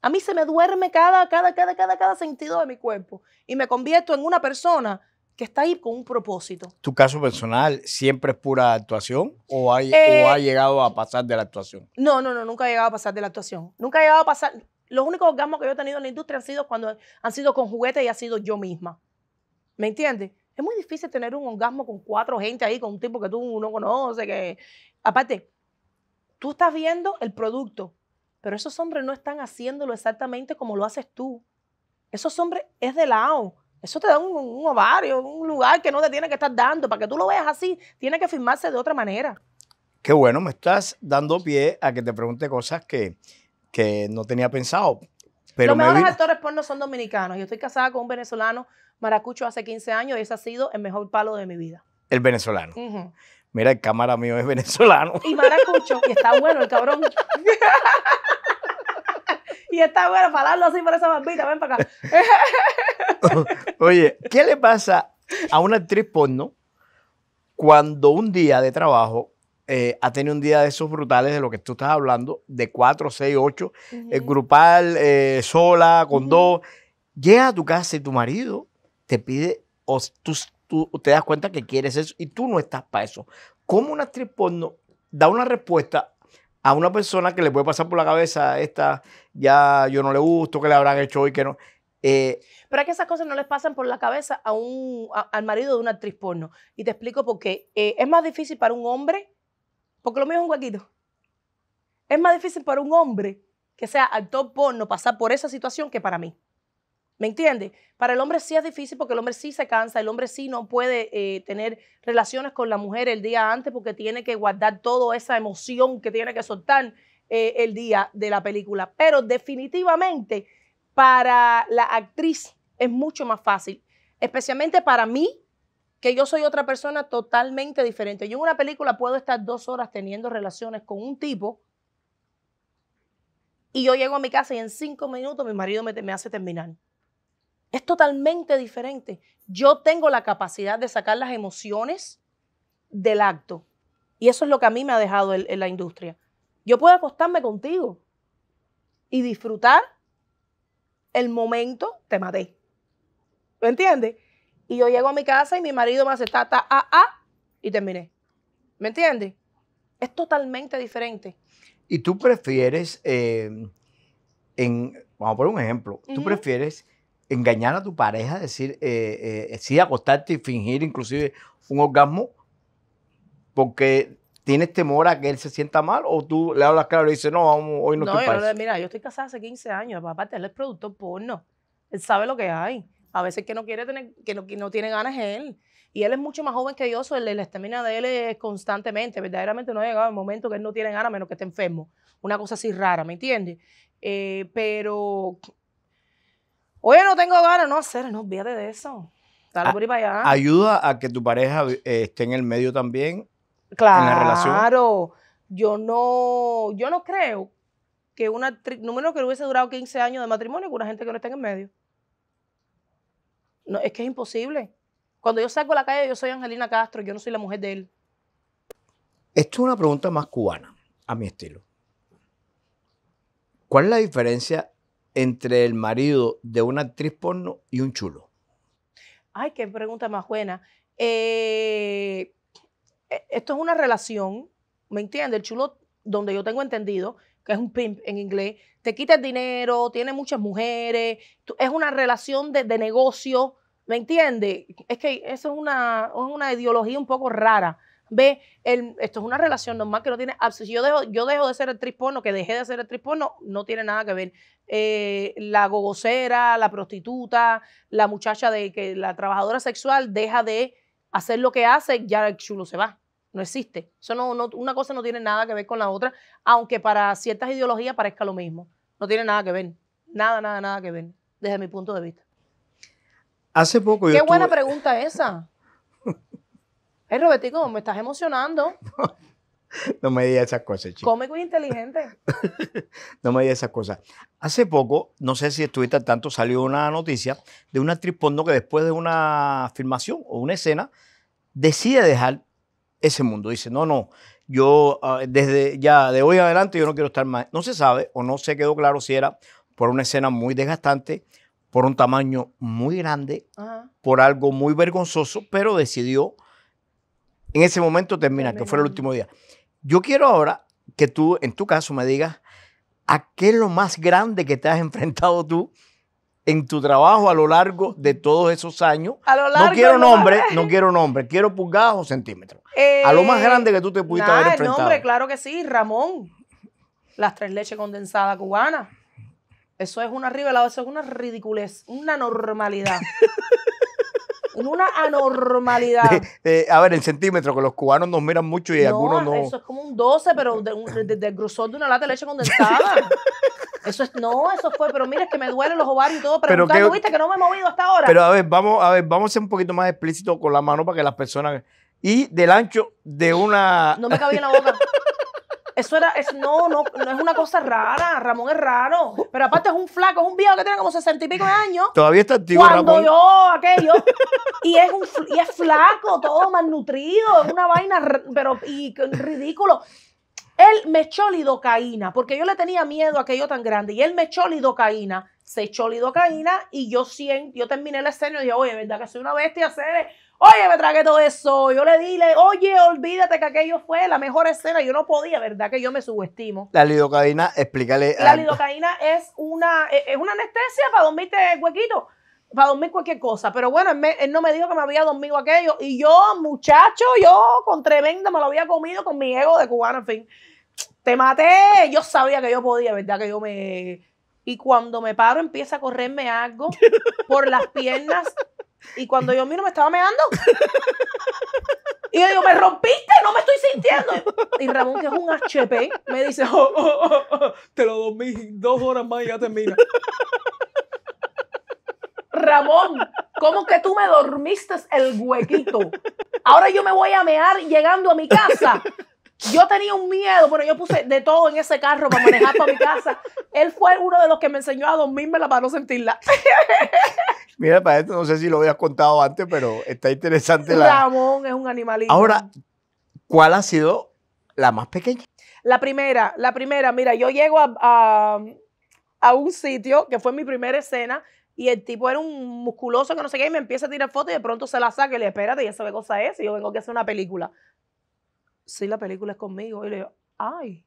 A mí se me duerme cada, cada, cada, cada, cada sentido de mi cuerpo. Y me convierto en una persona que está ahí con un propósito. ¿Tu caso personal siempre es pura actuación o, hay, eh, ha llegado a pasar de la actuación? No, no, no, nunca ha llegado a pasar de la actuación. Nunca ha llegado a pasar. Los únicos orgasmos que yo he tenido en la industria han sido cuando han sido con juguetes y ha sido yo misma. ¿Me entiendes? Es muy difícil tener un orgasmo con cuatro gente ahí, con un tipo que tú no conoces, que... Aparte, tú estás viendo el producto, pero esos hombres no están haciéndolo exactamente como lo haces tú. Esos hombres es de lado eso te da un, ovario, un lugar que no te tiene que estar dando. Para que tú lo veas así, tiene que firmarse de otra manera. Qué bueno, me estás dando pie a que te pregunte cosas que, no tenía pensado. Pero Los mejores actores porno son dominicanos. Yo estoy casada con un venezolano maracucho hace 15 años y ese ha sido el mejor palo de mi vida. El venezolano. Mira, el cámara mío es venezolano. Y maracucho, y está bueno el cabrón. y está bueno, falarlo así por esa barbita, ven para acá. Oye, ¿qué le pasa a una actriz porno cuando un día de trabajo eh, ha tenido un día de esos brutales de lo que tú estás hablando, de 4, 6, 8, grupal, eh, sola, con dos? Llega a tu casa y tu marido te pide, o tú, te das cuenta que quieres eso y tú no estás para eso. ¿Cómo una actriz porno da una respuesta a una persona que le puede pasar por la cabeza esta, ya yo no le gusto, que le habrán hecho hoy, que no. Eh, pero que esas cosas no les pasan por la cabeza a un, al marido de una actriz porno. Y te explico por qué. Eh, es más difícil para un hombre, porque lo mío es un huequito. Es más difícil para un hombre que sea actor porno pasar por esa situación que para mí. ¿Me entiendes? Para el hombre sí es difícil porque el hombre sí se cansa, el hombre sí no puede eh, tener relaciones con la mujer el día antes porque tiene que guardar toda esa emoción que tiene que soltar eh, el día de la película. Pero definitivamente para la actriz es mucho más fácil, especialmente para mí, que yo soy otra persona totalmente diferente. Yo en una película puedo estar dos horas teniendo relaciones con un tipo y yo llego a mi casa y en cinco minutos mi marido me, hace terminar. Es totalmente diferente. Yo tengo la capacidad de sacar las emociones del acto. Y eso es lo que a mí me ha dejado en la industria. Yo puedo acostarme contigo y disfrutar el momento, te maté. ¿Me entiendes? Y yo llego a mi casa y mi marido me hace ta, a, a, ah, ah, y terminé. ¿Me entiendes? Es totalmente diferente. ¿Y tú prefieres, eh, vamos a un ejemplo, tú prefieres engañar a tu pareja, decir, eh, eh, sí, acostarte y fingir inclusive un orgasmo porque tienes temor a que él se sienta mal o tú le hablas claro y le dices, no, hoy no, estoy no, Mira, yo estoy casada hace 15 años, aparte él es productor porno, él sabe lo que hay. A veces que no quiere tener, que no, tiene ganas es él. Y él es mucho más joven que yo, él la estamina de él es constantemente. Verdaderamente no ha llegado el momento que él no tiene ganas, menos que esté enfermo. Una cosa así rara, ¿me entiendes? Eh, pero, oye, no tengo ganas, no hacer, no olvídate de eso. Dale por ahí para allá. Ayuda a que tu pareja eh, esté en el medio también. Claro. En la relación. Claro. Yo no, yo no creo que una, número que hubiese durado 15 años de matrimonio con una gente que no esté en el medio. No, es que es imposible. Cuando yo salgo a la calle, yo soy Angelina Castro, yo no soy la mujer de él. Esto es una pregunta más cubana, a mi estilo. ¿Cuál es la diferencia entre el marido de una actriz porno y un chulo? Ay, qué pregunta más buena. Eh, e-, esto es una relación, ¿me entiendes? El chulo, donde yo tengo entendido, que es un pimp en inglés, te quita el dinero, tiene muchas mujeres, es una relación de, negocio, ¿me entiendes? Es que eso es una, una ideología un poco rara. Ve, el, esto es una relación normal que no tiene. Si yo dejo, yo dejo de ser el trisporno, que dejé de ser el trisporno, no tiene nada que ver. Eh, la gogocera, la prostituta, la muchacha de que la trabajadora sexual deja de hacer lo que hace, ya el chulo se va no existe. Eso no, una cosa no tiene nada que ver con la otra, aunque para ciertas ideologías parezca lo mismo. No tiene nada que ver. Nada, nada, nada que ver, desde mi punto de vista. Hace poco Qué buena pregunta esa. Eh, Robertico, me estás emocionando. No me digas esas cosas, chico. Cómico y inteligente. no me digas esas cosas. Hace poco, no sé si estuviste al tanto, salió una noticia de una actriz porno que después de una filmación o una escena decide dejar ese mundo. Dice, no, no, yo ah, desde ya de hoy adelante yo no quiero estar más. No se sabe o no se quedó claro si era por una escena muy desgastante, por un tamaño muy grande, por algo muy vergonzoso, pero decidió en ese momento terminar, que fue el último día. Yo quiero ahora que tú, en tu caso, me digas a qué es lo más grande que te has enfrentado tú en tu trabajo a lo largo de todos esos años. no quiero nombre, no quiero nombre, quiero pulgadas o centímetros a lo más eh, grande que tú te pudiste haber enfrentado. El nombre, claro que sí, Ramón. Las tres leches condensadas cubanas. Eso es una es una ridiculez, una normalidad. una anormalidad. a ver, el centímetro, que los cubanos nos miran mucho y algunos no. Eso es como un 12, pero del grosor de una lata de leche condensada. Eso es, no, eso fue, pero mira, es que me duelen los ovarios y todo, pero nunca viste que no me he movido hasta ahora. Pero vamos, a ver, vamos a ser un poquito más explícitos con la mano para que las personas y del ancho de una. No me cabía en la boca. Eso era, no, no, no es una cosa rara. Ramón es raro. Pero aparte es un flaco, es un viejo que tiene como sesenta y pico de años. Todavía está antiguo, Cuando yo, aquello. Y es, un, flaco, todo malnutrido, es una vaina, pero y, ridículo. Él me echó lidocaína, porque yo le tenía miedo a aquello tan grande. Y él me echó lidocaína, se echó lidocaína y yo, yo terminé el escena y dije, oye, ¿verdad que soy una bestia, Cere? Oye, me tragué todo eso. Yo le dile, oye, olvídate que aquello fue la mejor escena. Yo no podía, ¿verdad? Que yo me subestimo. La lidocaína, explícale. La lidocaína es una, e, es una anestesia para dormirte huequito, para dormir cualquier cosa. Pero bueno, él, no me dijo que me había dormido aquello. Y yo, muchacho, yo con tremenda me lo había comido con mi ego de cubano, en fin. Te maté. Yo sabía que yo podía, ¿verdad? Que yo me. Y cuando me paro, empieza a correrme algo por las piernas y cuando yo miro, me estaba meando. Y yo digo, me rompiste, no me estoy sintiendo. Y Ramón, que es un HP, me dice, oh, oh, oh, te lo dormí dos horas más y ya termina. Ramón, ¿cómo que tú me dormiste el huequito? Ahora yo me voy a mear llegando a mi casa yo tenía un miedo, pero yo puse de todo en ese carro para manejar para mi casa. Él fue uno de los que me enseñó a dormirme para no sentirla. Mira, para esto no sé si lo habías contado antes, pero está interesante la... Ramón es un animalito. Ahora, ¿cuál ha sido la más pequeña? La primera, la primera, mira, yo llego a, un sitio que fue mi primera escena y el tipo era un musculoso que no sé qué, y me empieza a tirar fotos y de pronto se la saca y le espérate, y ve cosa es, y yo vengo que hacer una película si la película es conmigo. Y le digo, ay,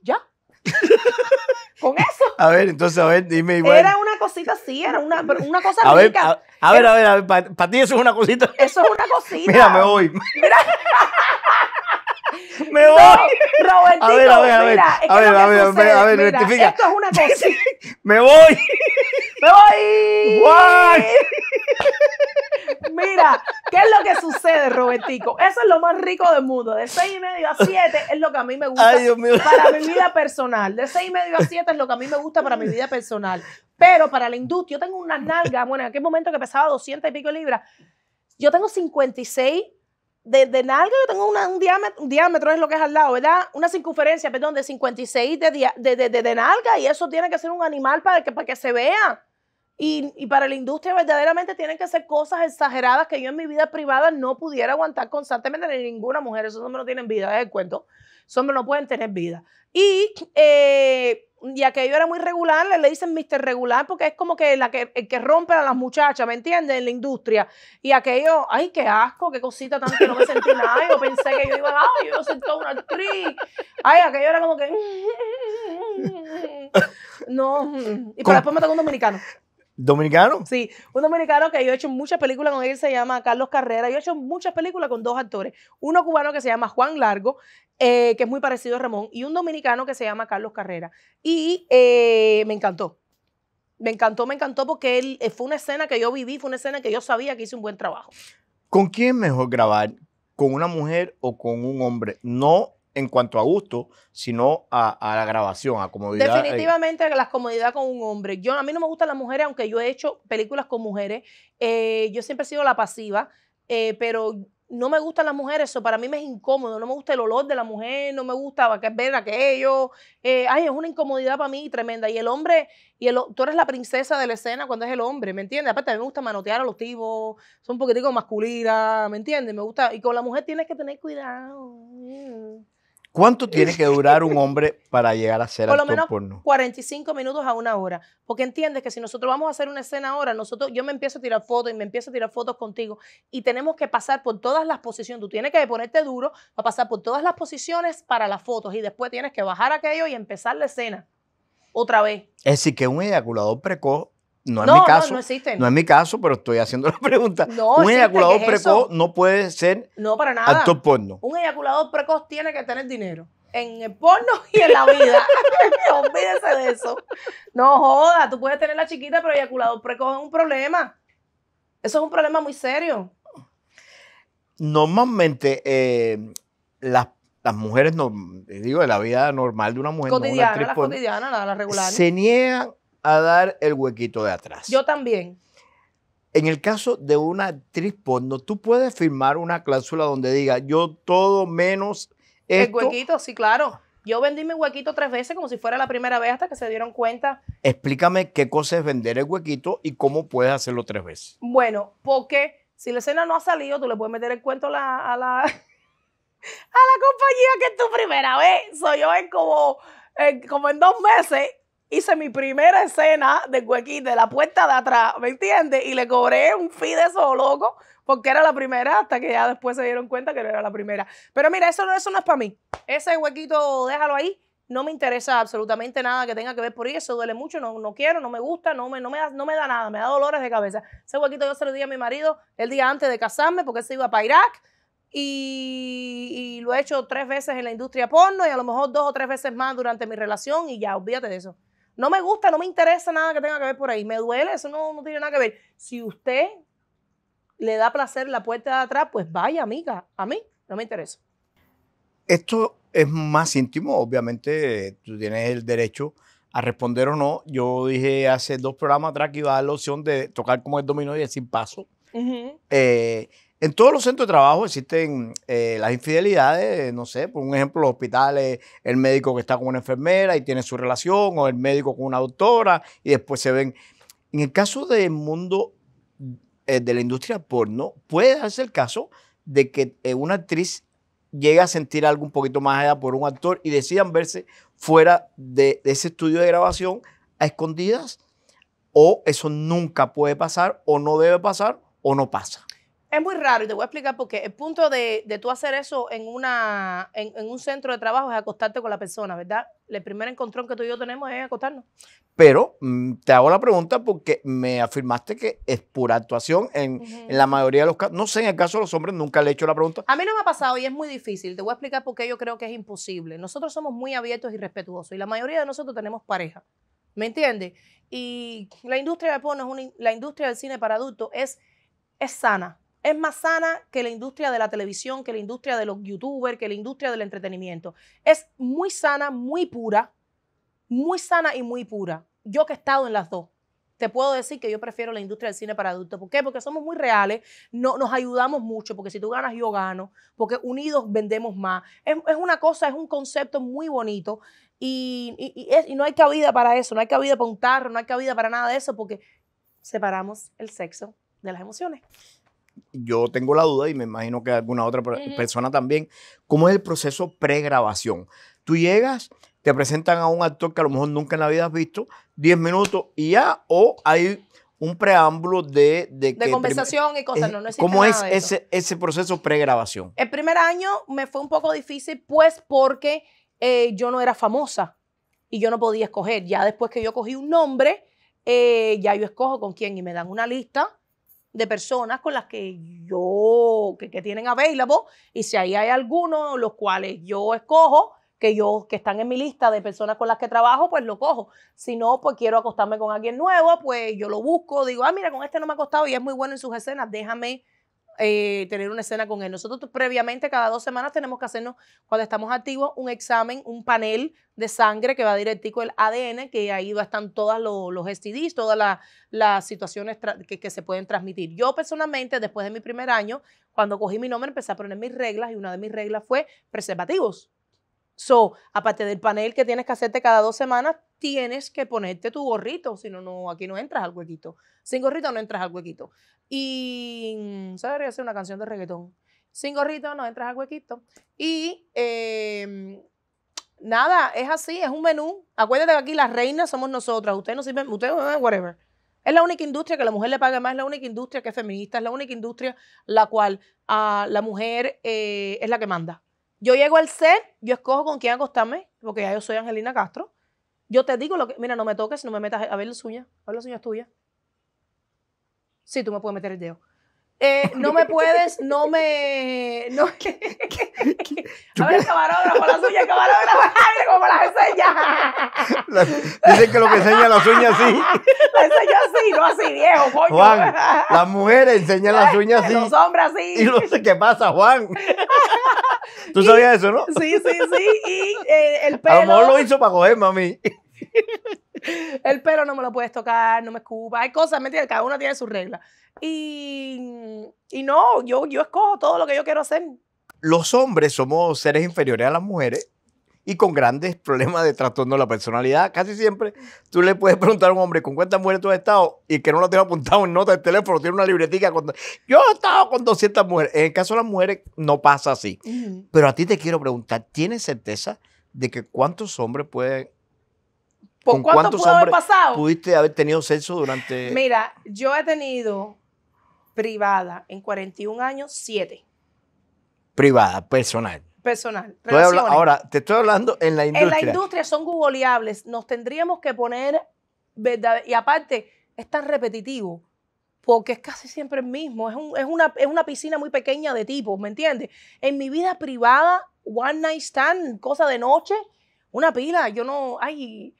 ya. Con eso. A ver, entonces, a ver, dime igual. Era una cosita así, era una, una cosa a Ver, a, ver, a ver, para ti eso es una cosita. Eso es una cosita. Mira, me voy. Mira. Me voy. a ver, a ver, a ver. a ver, a ver, a ver, ver, Esto es una cosita. me voy voy! Mira, ¿qué es lo que sucede, Robertico? Eso es lo más rico del mundo. De seis y medio a siete es lo que a mí me gusta para mi vida personal. De seis medio a 7 es lo que a mí me gusta para mi vida personal. Pero para la industria, yo tengo unas nalgas, bueno, en aquel momento que pesaba 200 y pico libras, yo tengo 56 de, de nalga, yo tengo un, diámetro, un diámetro, es lo que es al lado, ¿verdad? Una circunferencia, perdón, de 56 de, de, de, nalga y eso tiene que ser un animal para que, para que se vea. Y, para la industria verdaderamente tienen que ser cosas exageradas que yo en mi vida privada no pudiera aguantar constantemente ni ninguna mujer. Esos hombres no tienen vida, es el cuento. Esos hombres no pueden tener vida. Y, eh, aquello era muy regular, le, le dicen Mr. Regular porque es como que, la que el que rompe a las muchachas, ¿me entiendes? En la industria. Y aquello, ay, qué asco, qué cosita tan que no me sentí nada. Yo pensé que yo iba, ay, yo soy toda una actriz. Ay, aquello era como que... No, mm, y para después me tocó un dominicano. ¿Dominicano? Sí, un dominicano que yo he hecho muchas películas con él, se llama Carlos Carrera. Yo he hecho muchas películas con dos actores. Uno cubano que se llama Juan Largo, eh, que es muy parecido a Ramón, y un dominicano que se llama Carlos Carrera. Y eh, me encantó. Me encantó, me encantó porque él, eh, fue una escena que yo viví, fue una escena que yo sabía que hice un buen trabajo. ¿Con quién mejor grabar? ¿Con una mujer o con un hombre? No en cuanto a gusto, sino a, la grabación, a comodidad. Eh. Definitivamente a la comodidad con un hombre. Yo, a mí no me gustan las mujeres, aunque yo he hecho películas con mujeres. Eh, yo siempre he sido la pasiva, eh, pero no me gustan las mujeres, eso para mí me es incómodo, no me gusta el olor de la mujer, no me gusta ver aquello, ay, es una incomodidad para mí tremenda. Y el hombre, y el, tú eres la princesa de la escena cuando es el hombre, ¿me entiendes? Aparte, a mí me gusta manotear a los tipos, son un poquitico masculina, ¿me entiendes? Me gusta, y con la mujer tienes que tener cuidado. ¿Cuánto tiene que durar un hombre para llegar a ser por lo menos 45 minutos a una hora. Porque entiendes que si nosotros vamos a hacer una escena ahora, nosotros, yo me empiezo a tirar fotos y me empiezo a tirar fotos contigo y tenemos que pasar por todas las posiciones. Tú tienes que ponerte duro para pasar por todas las posiciones para las fotos y después tienes que bajar aquello y empezar la escena otra vez. Es decir, que un eyaculador precoz no, es mi caso. No, es mi caso, pero estoy haciendo la pregunta. un eyaculador precoz no puede ser no, para actor porno. Un eyaculador precoz tiene que tener dinero. En el porno y en la vida. Olvídese de eso. No joda, tú puedes tener la chiquita, pero eyaculador precoz es un problema. Eso es un problema muy serio. Normalmente, eh, las mujeres, no, digo, de la vida normal de una mujer, cotidiana, la una actriz la, se niegan a dar el huequito de atrás. Yo también. En el caso de una actriz porno, tú puedes firmar una cláusula donde diga, yo todo menos esto. El huequito, sí, claro. Yo vendí mi huequito tres veces como si fuera la primera vez hasta que se dieron cuenta. Explícame qué cosa es vender el huequito y cómo puedes hacerlo tres veces. Bueno, porque si la escena no ha salido, tú le puedes meter el cuento a la, a la, compañía que es tu primera vez. Soy yo en como, en, como en dos meses hice mi primera escena de huequito, de la puerta de atrás, ¿me entiendes? Y le cobré un fee de esos loco, porque era la primera, hasta que ya después se dieron cuenta que no era la primera. Pero mira, eso no, es para mí. Ese huequito, déjalo ahí. No me interesa absolutamente nada que tenga que ver por ahí. Eso duele mucho, no, no quiero, no me gusta, no me, no, me da, nada, me da dolores de cabeza. Ese huequito yo se lo di a mi marido el día antes de casarme porque se iba a Irak. Y, y, lo he hecho tres veces en la industria porno y a lo mejor dos o tres veces más durante mi relación y ya, olvídate de eso. No me gusta, no me interesa nada que tenga que ver por ahí. Me duele, eso no, tiene nada que ver. Si usted le da placer la puerta de atrás, pues vaya, amiga. A mí no me interesa. Esto es más íntimo, obviamente tú tienes el derecho a responder o no. Yo dije hace dos programas atrás que iba a dar la opción de tocar como el dominó y decir paso. En todos los centros de trabajo existen eh, las infidelidades, no sé, por un ejemplo, los hospitales, el médico que está con una enfermera y tiene su relación, o el médico con una doctora y después se ven. En el caso del mundo eh, de la industria porno, puede darse el caso de que eh, una actriz llegue a sentir algo un poquito más allá por un actor y decidan verse fuera de ese estudio de grabación a escondidas, o eso nunca puede pasar, o no debe pasar, o no pasa. Es muy raro y te voy a explicar por qué. el punto de, de tú hacer eso en, una, en, un centro de trabajo es acostarte con la persona, ¿verdad? El primer encontrón que tú y yo tenemos es acostarnos. Pero mm, te hago la pregunta porque me afirmaste que es pura actuación en, en la mayoría de los casos. No sé, en el caso de los hombres nunca le he hecho la pregunta. A mí no me ha pasado y es muy difícil. Te voy a explicar por qué yo creo que es imposible. Nosotros somos muy abiertos y respetuosos y la mayoría de nosotros tenemos pareja. ¿Me entiendes? Y la industria de porno es una, la industria del cine para adultos es, es sana es más sana que la industria de la televisión, que la industria de los youtubers, que la industria del entretenimiento. Es muy sana, muy pura, muy sana y muy pura. Yo que he estado en las dos, te puedo decir que yo prefiero la industria del cine para adultos. ¿Por qué? Porque somos muy reales, no, nos ayudamos mucho, porque si tú ganas, yo gano, porque unidos vendemos más. Es, una cosa, es un concepto muy bonito y, y no hay cabida para eso, no hay cabida para un tarro, no hay cabida para nada de eso, porque separamos el sexo de las emociones yo tengo la duda y me imagino que alguna otra persona también, ¿cómo es el proceso pregrabación? Tú llegas, te presentan a un actor que a lo mejor nunca en la vida has visto, 10 minutos y ya, o hay un preámbulo de... De, conversación y cosas, no, ¿Cómo es ese, proceso pre pregrabación? El primer año me fue un poco difícil, pues porque eh, yo no era famosa y yo no podía escoger. Ya después que yo cogí un nombre, eh, ya yo escojo con quién y me dan una lista de personas con las que yo, que, que tienen available, y si ahí hay algunos los cuales yo escojo, que yo, que están en mi lista de personas con las que trabajo, pues lo cojo. Si no, pues quiero acostarme con alguien nuevo, pues yo lo busco, digo, ah, mira, con este no me ha costado, y es muy bueno en sus escenas, déjame eh, tener una escena con él. Nosotros previamente cada dos semanas tenemos que hacernos, cuando estamos activos, un examen, un panel de sangre que va directico el ADN, que ahí están todos los, los todas las, situaciones que, que, se pueden transmitir. Yo personalmente, después de mi primer año, cuando cogí mi nombre, empecé a poner mis reglas y una de mis reglas fue preservativos. So, aparte del panel que tienes que hacerte cada dos semanas, tienes que ponerte tu gorrito, si no, aquí no entras al huequito. Sin gorrito no entras al huequito. Y, mm, ¿sabes? hacer una canción de reggaetón. Sin gorrito no entras al huequito. Y, em, nada, es así, es un menú. Acuérdate que aquí las reinas somos nosotras. Ustedes no sirven, ustedes, eh, whatever. Es la única industria que la mujer le paga más, es la única industria que es feminista, es la única industria la cual a ah, la mujer eh, es la que manda. Yo llego al ser, yo escojo con quién acostarme, porque ya yo soy Angelina Castro. Yo te digo lo que, mira, no me toques, no me metas a ver las uñas, a ver las uñas tuyas. Sí, tú me puedes meter el dedo. Eh, no me puedes, no me. No. A ver, camarógrafo, las uñas, camarógrafo, como las enseña. dicen que lo que enseña la uñas sí. La enseña así, no así, viejo, coño. Juan, las mujeres eh, enseñan las uñas así. Los hombres así. Y no sé qué pasa, Juan. Tú sabías eso, ¿no? Sí, sí, sí. Y eh, el pelo. A lo lo hizo para coger, mami. el pelo no me lo puedes tocar, no me escupas. Hay cosas, ¿me Cada uno tiene sus reglas. Y, y no, yo, yo escojo todo lo que yo quiero hacer. Los hombres somos seres inferiores a las mujeres y con grandes problemas de trastorno de la personalidad. Casi siempre tú le puedes preguntar a un hombre con cuántas mujeres tú has estado y que no lo tiene apuntado en nota de teléfono, tiene una libretica. Con... Yo he estado con 200 mujeres. En el caso de las mujeres no pasa así. Pero a ti te quiero preguntar, ¿tienes certeza de que cuántos hombres pueden ¿Con cuántos hombres pasado? pudiste haber tenido sexo durante...? Mira, yo he tenido privada en 41 años, 7. Privada, personal. Personal. ahora, te estoy hablando en la industria. En la industria son googleables. Nos tendríamos que poner... y aparte, es tan repetitivo porque es casi siempre el mismo. Es, una, es una piscina muy pequeña de tipo, ¿me entiendes? En mi vida privada, one night stand, cosa de noche, una pila. Yo no, ay,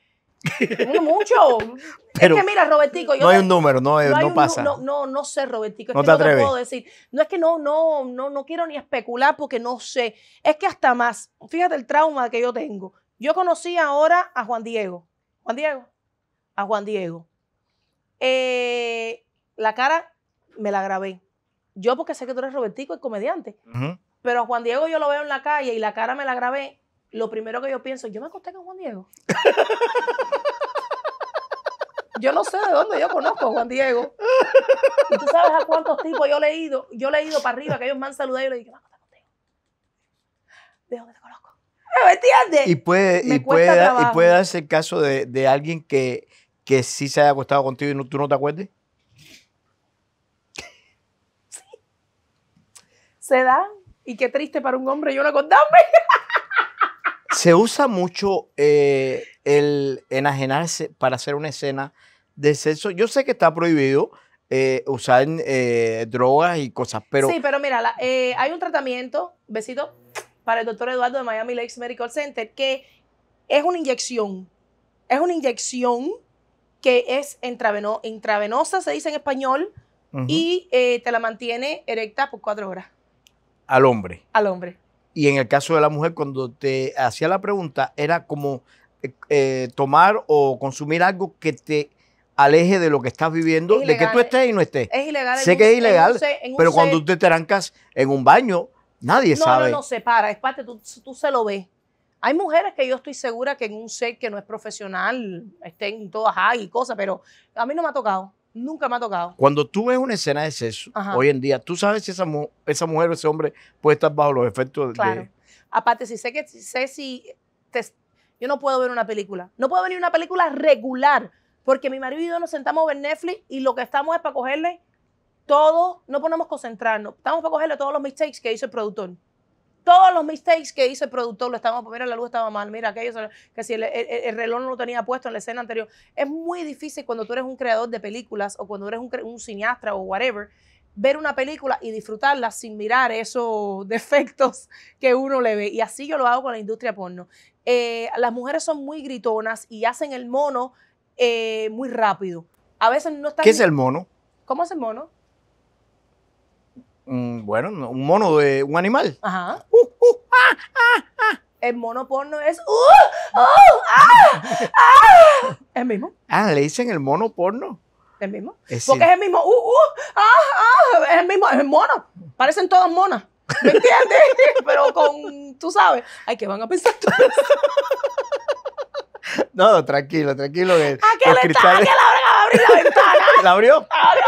mucho. es que mira, Robertico, no hay un número, no, no, pasa. No, sé, Robertico, es que no puedo decir. No es que no, no, no, no quiero ni especular porque no sé. Es que hasta más, fíjate el trauma que yo tengo. Yo conocí ahora a Juan Diego. Juan Diego. A Juan Diego. Eh, la cara me la grabé. Yo porque sé que tú eres Robertico, el comediante. Pero a Juan Diego yo lo veo en la calle y la cara me la grabé lo primero que yo pienso, yo me acosté con Juan Diego. yo no sé de dónde yo conozco a Juan Diego. Y tú sabes a cuántos tipos yo he ido, yo he ido para arriba, que ellos me han saludado y yo le dije, me acosté contigo. ¿De dónde te conozco? ¿Me entiendes? Y puede, y puede, darse el caso de, alguien que, que sí se haya acostado contigo y tú no te acuerdes. Sí. Se da. Y qué triste para un hombre yo no acordarme. Se usa mucho eh, el enajenarse para hacer una escena de sexo. Yo sé que está prohibido, eh, usar eh, drogas y cosas, pero... Sí, pero mira, hay un tratamiento, besito, para el doctor Eduardo de Miami Lakes Medical Center, que es una inyección, es una inyección que es intravenosa, se dice en español, y te la mantiene erecta por cuatro horas. Al hombre. Al hombre. Y en el caso de la mujer, cuando te hacía la pregunta, era como eh, eh, tomar o consumir algo que te aleje de lo que estás viviendo, de que tú estés y no estés. Es ilegal. Sé que es ilegal, pero cuando tú te trancas en un baño, nadie sabe. No, no, no, se para, es parte, tú, tú se lo ves. Hay mujeres que yo estoy segura que en un set que no es profesional estén todas ahí y cosas, pero a mí no me ha tocado. Nunca me ha tocado. Cuando tú ves una escena de sexo, hoy en día, tú sabes si esa, esa mujer o ese hombre puede estar bajo los efectos claro. de... Aparte, si sé que sé si... yo no puedo ver una película. No puedo ver una película regular, porque mi marido y yo nos sentamos a ver Netflix y lo que estamos es para cogerle todo, no podemos concentrarnos, estamos para cogerle todos los mistakes que hizo el productor. Todos los mistakes que hizo el productor, lo estamos, mira, la luz estaba mal, mira, aquello, que si el, reloj no lo tenía puesto en la escena anterior. Es muy difícil cuando tú eres un creador de películas o cuando eres un, cineasta o whatever, ver una película y disfrutarla sin mirar esos defectos que uno le ve. Y así yo lo hago con la industria porno. Eh, las mujeres son muy gritonas y hacen el mono eh, muy rápido. A veces no están... ¿Qué es el mono? ¿Cómo es el mono? bueno, un mono de un animal. Ajá. uh, uh ah, ah, ah, El mono porno es. Uh, uh ah, ah. El mismo. Ah, le dicen el mono porno. El mismo. Es Porque es el mismo. Uh, uh, ah, ah, es el mismo. Es el mono. Parecen todas monas. ¿Me entiendes? Pero con. Tú sabes. Ay, que van a pensar todos. No, tranquilo, tranquilo. Que ¿A qué le está? ¿A qué le abren a abrir la ventana? ¿La abrió? ¿La abrió?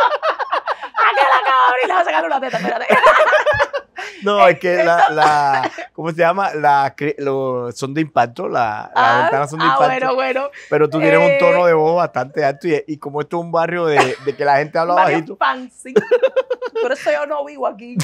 No, es que la, la, ¿cómo se llama? La, lo, son de impacto, la, ah, son de ah, bueno, bueno. Pero tú tienes un tono de eh, voz bastante alto y, como esto es un barrio de, que la gente habla bajito. fancy. Por eso yo no vivo aquí.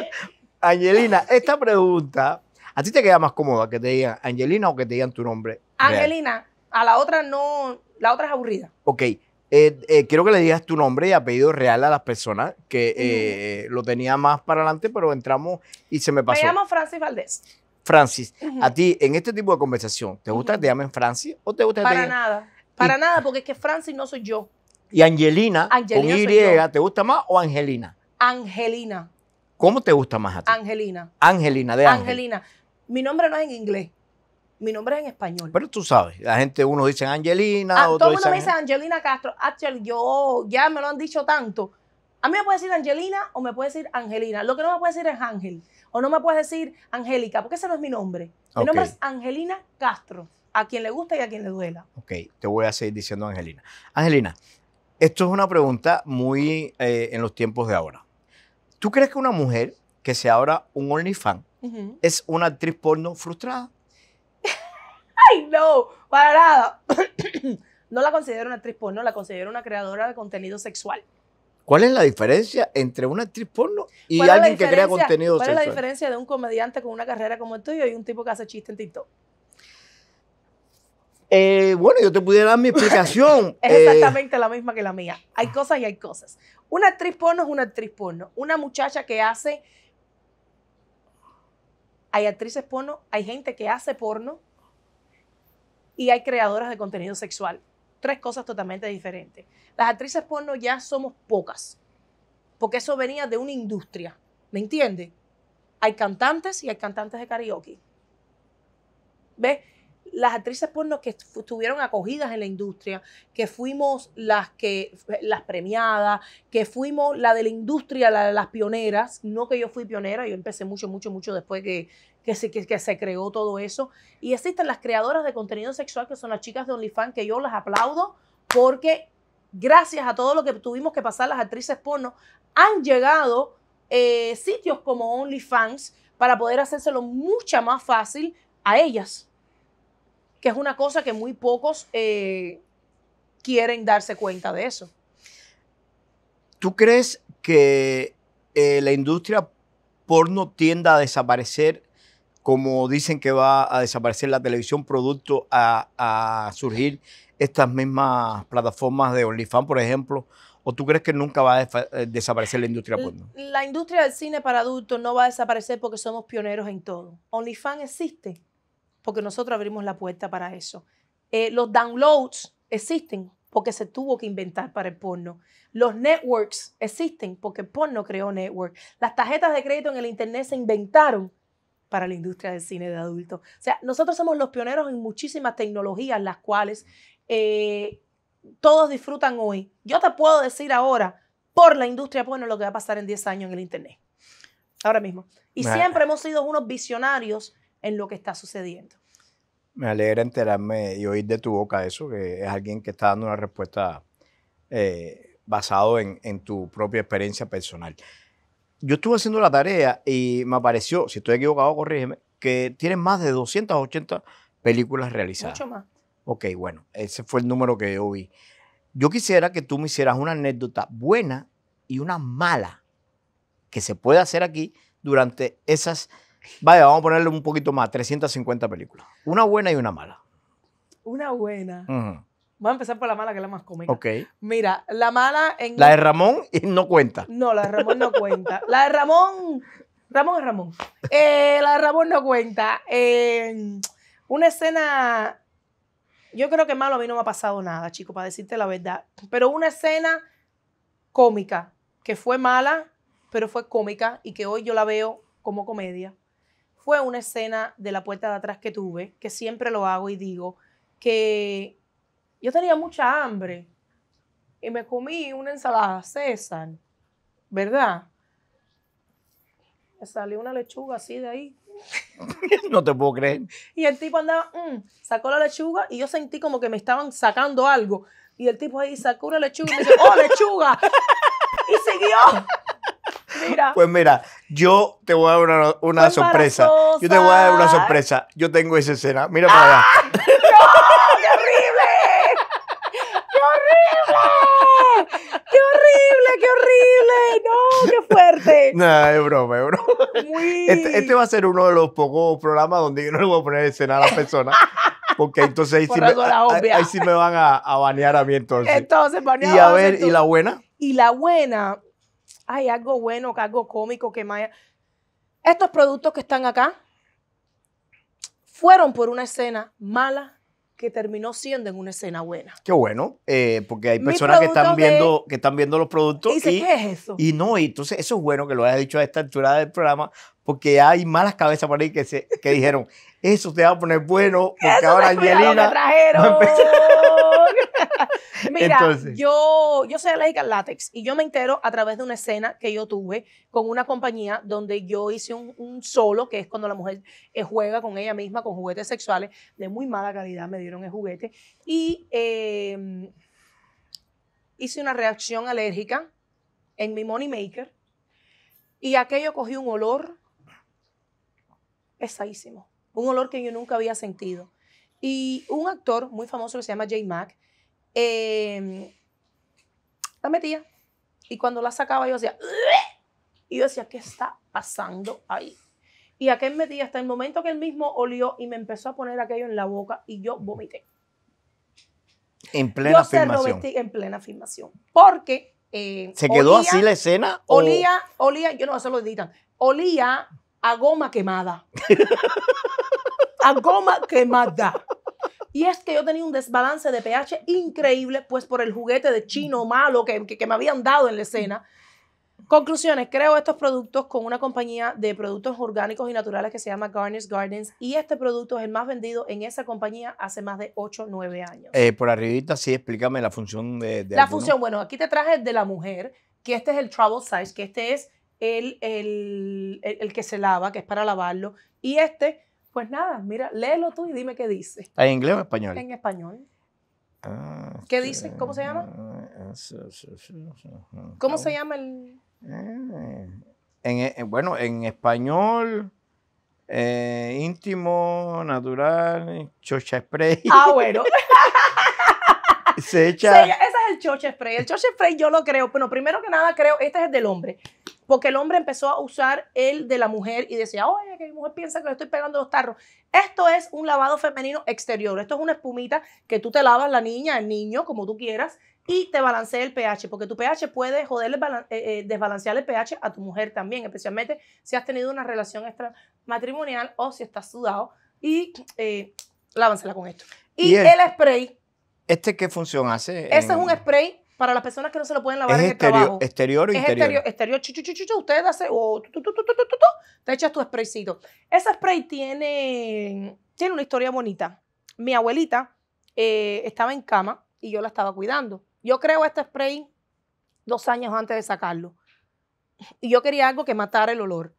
Angelina, esta pregunta, ¿a ti te queda más cómoda que te digan Angelina o que te digan tu nombre? Angelina, a la otra no, la otra es aburrida. Ok, eh, eh, quiero que le digas tu nombre y apellido real a las personas que eh, lo tenía más para adelante, pero entramos y se me pasó. Me llamo Francis Valdés. Francis, a ti en este tipo de conversación, ¿te gusta que te llamen Francis o te gusta Para nada, para nada, porque es que Francis no soy yo. ¿Y Angelina, Y, te gusta más o Angelina? Angelina. ¿Cómo te gusta más a ti? Angelina. Angelina, de Angelina. Mi nombre no es en inglés. Mi nombre es en español. Pero tú sabes, la gente, uno dice Angelina, ah, otros todo el mundo me dice Angelina Castro. Actually, yo ya me lo han dicho tanto. A mí me puede decir Angelina o me puede decir Angelina. Lo que no me puede decir es Ángel. O no me puede decir Angélica, porque ese no es mi nombre. Mi nombre es Angelina Castro. A quien le gusta y a quien le duela. Ok, te voy a seguir diciendo Angelina. Angelina, esto es una pregunta muy eh, en los tiempos de ahora. ¿Tú crees que una mujer que se abra un OnlyFans es una actriz porno frustrada? no! Para nada. no la considero una actriz porno, la considero una creadora de contenido sexual. ¿Cuál es la diferencia entre una actriz porno y alguien que crea contenido sexual? ¿Cuál es la diferencia de un comediante con una carrera como el tuyo y un tipo que hace chiste en TikTok? Eh, bueno, yo te pudiera dar mi explicación. es eh, exactamente la misma que la mía. Hay cosas y hay cosas. Una actriz porno es una actriz porno. Una muchacha que hace... Hay actrices porno, hay gente que hace porno, y hay creadoras de contenido sexual. Tres cosas totalmente diferentes. Las actrices porno ya somos pocas, porque eso venía de una industria, ¿me entiende? Hay cantantes y hay cantantes de karaoke. ¿Ves? las actrices porno que estuvieron acogidas en la industria, que fuimos las que las premiadas, que fuimos la de la industria, las pioneras, no que yo fui pionera, yo empecé mucho, mucho, mucho después que, se, que, se creó todo eso. Y existen las creadoras de contenido sexual, que son las chicas de OnlyFans, que yo las aplaudo porque gracias a todo lo que tuvimos que pasar las actrices porno, han llegado eh, sitios como OnlyFans para poder hacérselo mucha más fácil a ellas que es una cosa que muy pocos eh, quieren darse cuenta de eso. ¿Tú crees que eh, la industria porno tienda a desaparecer como dicen que va a desaparecer la televisión producto a, a surgir estas mismas plataformas de OnlyFans, por ejemplo? ¿O tú crees que nunca va a eh, desaparecer la industria porno? La industria del cine para adultos no va a desaparecer porque somos pioneros en todo. OnlyFans existe porque nosotros abrimos la puerta para eso. Eh, los downloads existen porque se tuvo que inventar para el porno. Los networks existen porque el porno creó network. Las tarjetas de crédito en el Internet se inventaron para la industria del cine de adultos. O sea, nosotros somos los pioneros en muchísimas tecnologías, las cuales eh, todos disfrutan hoy. Yo te puedo decir ahora, por la industria porno, lo que va a pasar en 10 años en el Internet. Ahora mismo. Y siempre hemos sido unos visionarios en lo que está sucediendo. Me alegra enterarme y oír de tu boca eso, que es alguien que está dando una respuesta eh, basado en, tu propia experiencia personal. Yo estuve haciendo la tarea y me apareció, si estoy equivocado, corrígeme, que tienes más de 280 películas realizadas. Mucho más. Ok, bueno, ese fue el número que yo vi. Yo quisiera que tú me hicieras una anécdota buena y una mala que se pueda hacer aquí durante esas Vaya, vamos a ponerle un poquito más, 350 películas. Una buena y una mala. Una buena. Uh a empezar por la mala, que es la más cómica. Ok. Mira, la mala en... La de Ramón no cuenta. No, la de Ramón no cuenta. la de Ramón... Ramón es Ramón. Eh, la de Ramón no cuenta. una escena... Yo creo que malo a mí no me ha pasado nada, chico, para decirte la verdad. Pero una escena cómica, que fue mala, pero fue cómica y que hoy yo la veo como comedia fue una escena de la puerta de atrás que tuve, que siempre lo hago y digo, que yo tenía mucha hambre y me comí una ensalada César, ¿verdad? Me salió una lechuga así de ahí. no te puedo creer. Y el tipo andaba, mm, sacó la lechuga y yo sentí como que me estaban sacando algo. Y el tipo ahí sacó una lechuga y me dice, ¡oh, lechuga! y siguió. Pues mira, yo te voy a dar una, sorpresa. Yo te voy a dar una sorpresa. Yo tengo esa escena. Mira para allá. ¡Ah! ¡Qué horrible! ¡Qué horrible! ¡Qué horrible! ¡Qué horrible! ¡No! ¡Qué fuerte! No, es broma, es broma. Este, este, va a ser uno de los pocos programas donde yo no le voy a poner escena a la persona. Porque entonces ahí, sí me, van a, banear a mí entonces. Entonces, banear Y a ver, ¿y la buena? Y la buena, hay algo bueno, algo cómico, que Maya. Estos productos que están acá fueron por una escena mala que terminó siendo en una escena buena. Qué bueno, eh, porque hay personas que están viendo que están viendo los productos y, y, no, y entonces eso es bueno que lo hayas dicho a esta altura del programa, porque hay malas cabezas por ahí que se que dijeron, eso te va a poner bueno, porque ahora Angelina trajeron. Mira, yo, yo soy alérgica al látex y yo me entero a través de una escena que yo tuve con una compañía donde yo hice un, solo, que es cuando la mujer eh, juega con ella misma con juguetes sexuales de muy mala calidad, me dieron el juguete, y em, hice una reacción alérgica en mi Money Maker y aquello cogió un olor pesadísimo, un olor que yo nunca había sentido. Y un actor muy famoso que se llama Jay Mac. Em, la metía. Y cuando la sacaba yo hacía, y yo decía, ¿qué está pasando ahí? Y aquel metía hasta el momento que él mismo olió y me empezó a poner aquello en la boca y yo vomité. En plena afirmación. en plena afirmación. Porque. Eh, ¿Se quedó así la escena? Olía, olía, yo no, sé lo editan. Olía a goma quemada. a goma quemada. Y es que yo tenía un desbalance de pH increíble, pues por el juguete de chino malo que, me habían dado en la escena. Conclusiones, creo estos productos con una compañía de productos orgánicos y naturales que se llama Garnish Gardens y este producto es el más vendido en esa compañía hace más de 8 o 9 años. Eh, por arribita, sí, explícame la función de... la función, bueno, aquí te traje de la mujer, que este es el travel size, que este es el, el, el, el que se lava, que es para lavarlo, y este pues nada, mira, léelo tú y dime qué dice. ¿En inglés o en español? En español. Ah, ¿Qué dice? ¿Cómo se llama? Ah, ¿Cómo se ah, llama el...? Eh, eh, bueno, en español... Eh, íntimo, natural, chocha spray. Ah, bueno. se echa. ese es el chocha spray. El chocha spray yo lo creo. Bueno, primero que nada creo, este es el del hombre porque el hombre empezó a usar el de la mujer y decía, oye, que mi mujer piensa que le estoy pegando los tarros. Esto es un lavado femenino exterior. Esto es una espumita que tú te lavas la niña, el niño, como tú quieras, y te balancea el pH, porque tu pH puede eh, eh, desbalancear el pH a tu mujer también, especialmente si has tenido una relación matrimonial o si estás sudado. Y eh, lávansela con esto. Y, el, spray. ¿Este qué función hace? Ese es un spray para las personas que no se lo pueden lavar en exterior, el trabajo. Exterior o interior. Exterior, exterior usted hace, te echas tu spraycito. Ese spray tiene, tiene una historia bonita. Mi abuelita eh, estaba en cama y yo la estaba cuidando. Yo creo este spray dos años antes de sacarlo. Y yo quería algo que matara el olor.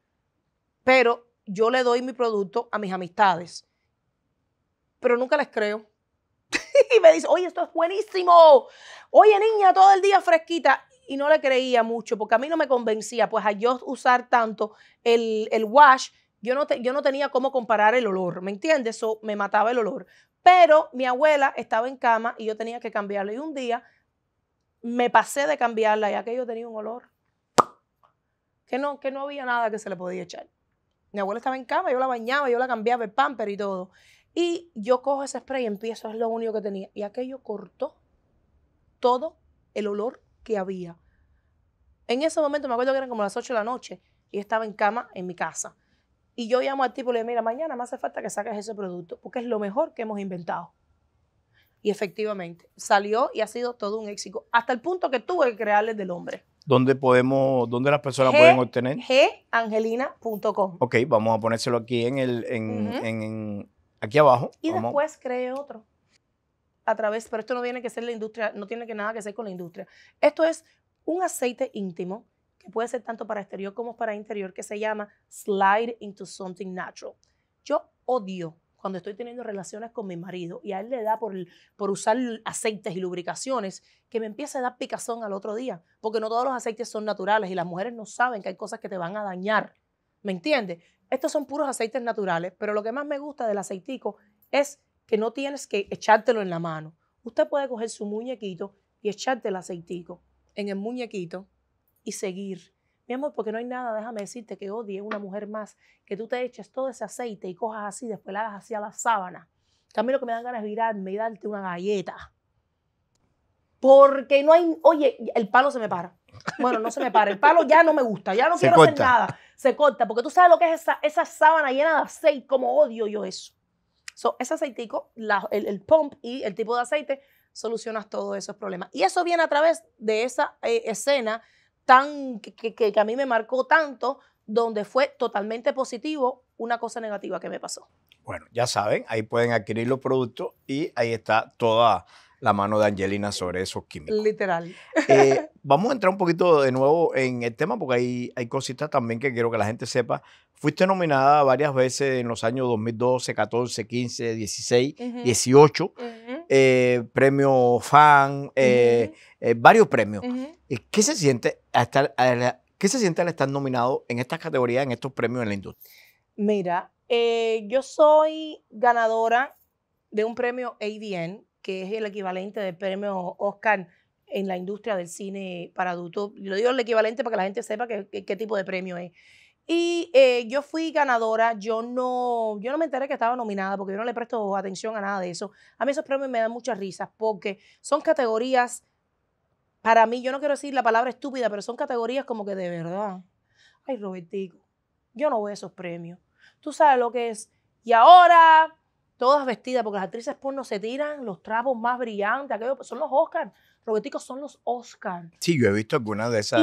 Pero yo le doy mi producto a mis amistades. Pero nunca les creo. y me dice, oye, esto es buenísimo. Oye, niña, todo el día fresquita. Y no le creía mucho porque a mí no me convencía. Pues a yo usar tanto el, el wash, yo no, yo no tenía cómo comparar el olor, ¿me entiendes? Eso me mataba el olor. Pero mi abuela estaba en cama y yo tenía que cambiarla. Y un día me pasé de cambiarla y aquello tenía un olor que no, que no había nada que se le podía echar. Mi abuela estaba en cama, yo la bañaba, yo la cambiaba el pamper y todo. Y yo cojo ese spray y empiezo, es lo único que tenía. Y aquello cortó todo el olor que había. En ese momento me acuerdo que eran como las 8 de la noche y estaba en cama en mi casa. Y yo llamo al tipo y le digo, mira, mañana más hace falta que saques ese producto porque es lo mejor que hemos inventado. Y efectivamente, salió y ha sido todo un éxito, hasta el punto que tuve que crearle del hombre. ¿Dónde podemos, dónde las personas pueden obtener? gangelina.com. Ok, vamos a ponérselo aquí en el, abajo. Y después cree otro. A través, pero esto no tiene que ser la industria, no tiene que nada que ver con la industria. Esto es un aceite íntimo que puede ser tanto para exterior como para interior, que se llama Slide into Something Natural. Yo odio cuando estoy teniendo relaciones con mi marido y a él le da por, por usar aceites y lubricaciones que me empieza a dar picazón al otro día, porque no todos los aceites son naturales y las mujeres no saben que hay cosas que te van a dañar. ¿Me entiendes? Estos son puros aceites naturales, pero lo que más me gusta del aceitico es que no tienes que echártelo en la mano. Usted puede coger su muñequito y echarte el aceitico en el muñequito y seguir. Mi amor, porque no hay nada, déjame decirte que odie una mujer más, que tú te eches todo ese aceite y cojas así, después la hagas así a la sábana. También lo que me dan ganas es virarme y darte una galleta. Porque no hay, oye, el palo se me para. Bueno, no se me para, el palo ya no me gusta, ya no quiero hacer nada se corta, porque tú sabes lo que es esa, sábana llena de aceite, como odio yo eso. So, ese aceitico, el, pump y el tipo de aceite, solucionas todos esos problemas. Y eso viene a través de esa eh, escena tan que, que a mí me marcó tanto, donde fue totalmente positivo una cosa negativa que me pasó. Bueno, ya saben, ahí pueden adquirir los productos y ahí está toda la mano de Angelina sobre esos químicos. Literal. Eh, vamos a entrar un poquito de nuevo en el tema porque hay, hay cositas también que quiero que la gente sepa. Fuiste nominada varias veces en los años 2012, 14, 15, 16, 18. premio fan, eh, eh, varios premios. ¿Qué se siente se siente al estar nominado en estas categorías, en estos premios en la industria? Mira, yo soy ganadora de un premio ADN que es el equivalente del premio Oscar en la industria del cine para adultos. Lo digo el equivalente para que la gente sepa qué tipo de premio es. Y eh, yo fui ganadora, yo no, yo no me enteré que estaba nominada porque yo no le presto atención a nada de eso. A mí esos premios me dan muchas risas porque son categorías, para mí, yo no quiero decir la palabra estúpida, pero son categorías como que de verdad. Ay, Robertico, yo no veo esos premios. Tú sabes lo que es. Y ahora todas vestidas, porque las actrices porno se tiran los trapos más brillantes, aquello, pues, son los Oscars. Robeticos son los Oscars. Sí, yo he visto algunas de esas.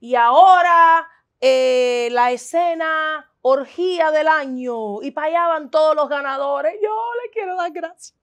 Y, eh. ahora eh, la escena orgía del año y payaban todos los ganadores. Yo le quiero dar gracias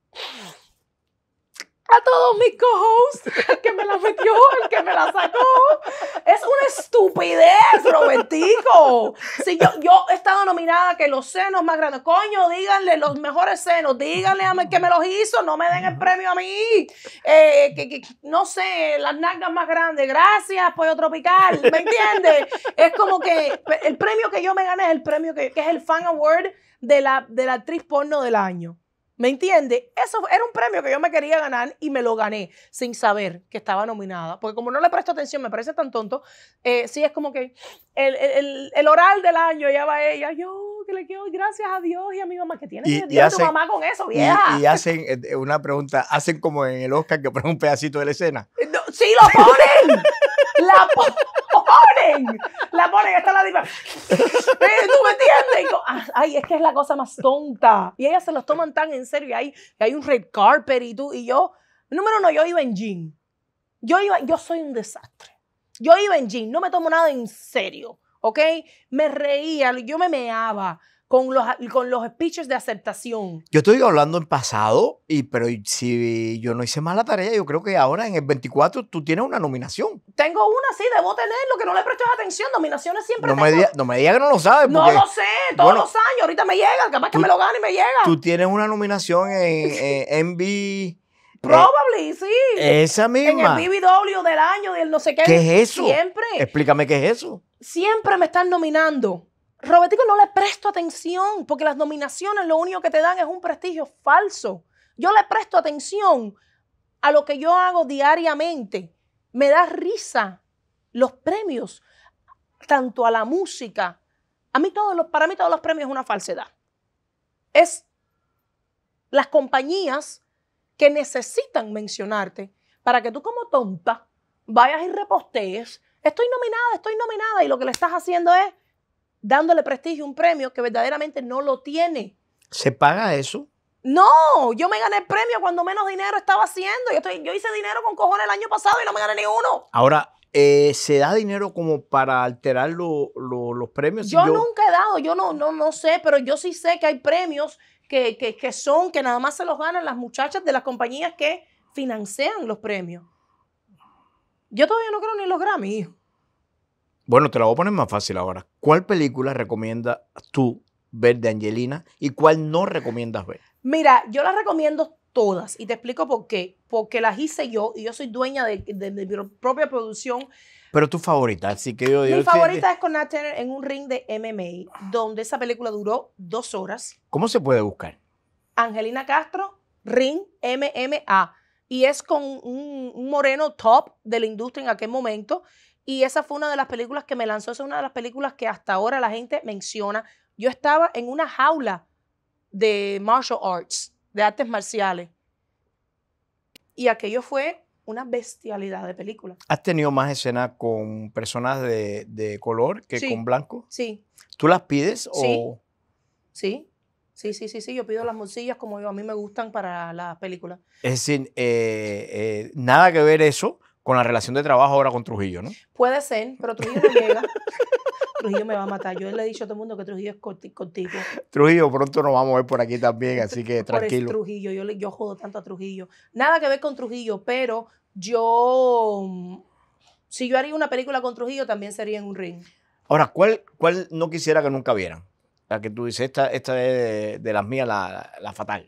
a todos mis co-hosts, el que me la metió, el que me la sacó. Es una estupidez, Robertico. Si yo, yo he estado nominada que los senos más grandes, coño, díganle los mejores senos, díganle a que me los hizo, no me den el premio a mí. Eh, que, no sé, las nalgas más grandes, gracias, pollo tropical, ¿me entiendes? Es como que el premio que yo me gané es el premio que, es el Fan Award de la, de la actriz porno del año. ¿Me entiende? Eso era un premio que yo me quería ganar y me lo gané sin saber que estaba nominada. Porque como no le presto atención, me parece tan tonto. Eh, sí, es como que el, oral del año ya va ella. Yo que le quiero gracias a Dios y a mi mamá que tiene y, tu mamá con eso, vieja. Y, hacen eh, una pregunta, hacen como en el Oscar que ponen un pedacito de la escena. Eh, sí, lo ponen. la ponen ponen, la ponen, está la diva. Eh, ¿Tú me entiendes? Ah, ay, es que es la cosa más tonta. Y ellas se los toman tan en serio. Y hay, hay un red carpet y tú y yo. Número uno, yo iba en jean. Yo, iba, yo soy un desastre. Yo iba en jean, no me tomo nada en serio, ¿ok? Me reía, yo me meaba con los, con speeches de aceptación. Yo estoy hablando en pasado, y, pero si yo no hice la tarea, yo creo que ahora en el 24 tú tienes una nominación. Tengo una, sí, debo tenerlo, que no le prestes atención. Nominaciones siempre no Me no me digas que no lo sabes. No lo sé, todos los años. Ahorita me llega, capaz que me lo gane y me llega. Tú tienes una nominación en, en Probably, sí. Esa misma. En el BBW del año, del no sé qué. ¿Qué es eso? Siempre. Explícame qué es eso. Siempre me están nominando Robertico no le presto atención porque las nominaciones lo único que te dan es un prestigio falso. Yo le presto atención a lo que yo hago diariamente. Me da risa los premios, tanto a la música. A mí todos los, para mí todos los premios es una falsedad. Es las compañías que necesitan mencionarte para que tú como tonta vayas y repostees. Estoy nominada, estoy nominada y lo que le estás haciendo es dándole prestigio a un premio que verdaderamente no lo tiene. ¿Se paga eso? No, yo me gané el premio cuando menos dinero estaba haciendo. Yo, estoy, yo hice dinero con cojones el año pasado y no me gané ni uno. Ahora, eh, ¿se da dinero como para alterar los premios? Yo, nunca he dado, yo no, no, no sé, pero yo sí sé que hay premios que, que, son, que nada más se los ganan las muchachas de las compañías que financian los premios. Yo todavía no creo ni los Grammy, hijo. Bueno, te la voy a poner más fácil ahora. ¿Cuál película recomiendas tú ver de Angelina y cuál no recomiendas ver? Mira, yo las recomiendo todas y te explico por qué. Porque las hice yo y yo soy dueña de, mi propia producción. Pero tu favorita, así que yo... mi favorita es con Nat en un ring de MMA, donde esa película duró dos horas. ¿Cómo se puede buscar? Angelina Castro, ring MMA. Y es con un, un moreno top de la industria en aquel momento y esa fue una de las películas que me lanzó, esa es una de las películas que hasta ahora la gente menciona. Yo estaba en una jaula de martial arts, de artes marciales. Y aquello fue una bestialidad de película. ¿Has tenido más escenas con personas de, color que con blanco? Sí. ¿Tú las pides o...? Sí, sí, sí, sí, sí, yo pido las morcillas como yo, a mí me gustan para las películas. Es decir, eh, eh, nada que ver eso con la relación de trabajo ahora con Trujillo, ¿no? Puede ser, pero Trujillo llega. Trujillo me va a matar. Yo le he dicho a todo el mundo que Trujillo es contigo. Trujillo, pronto nos vamos a ver por aquí también, así que tranquilo. Trujillo, yo, yo jodo tanto a Trujillo. Nada que ver con Trujillo, pero yo. Mm, si yo haría una película con Trujillo, también sería en un ring. Ahora, ¿cuál, cuál no quisiera que nunca vieran? La que tú dices, esta, esta es de, las mías, la, la fatal.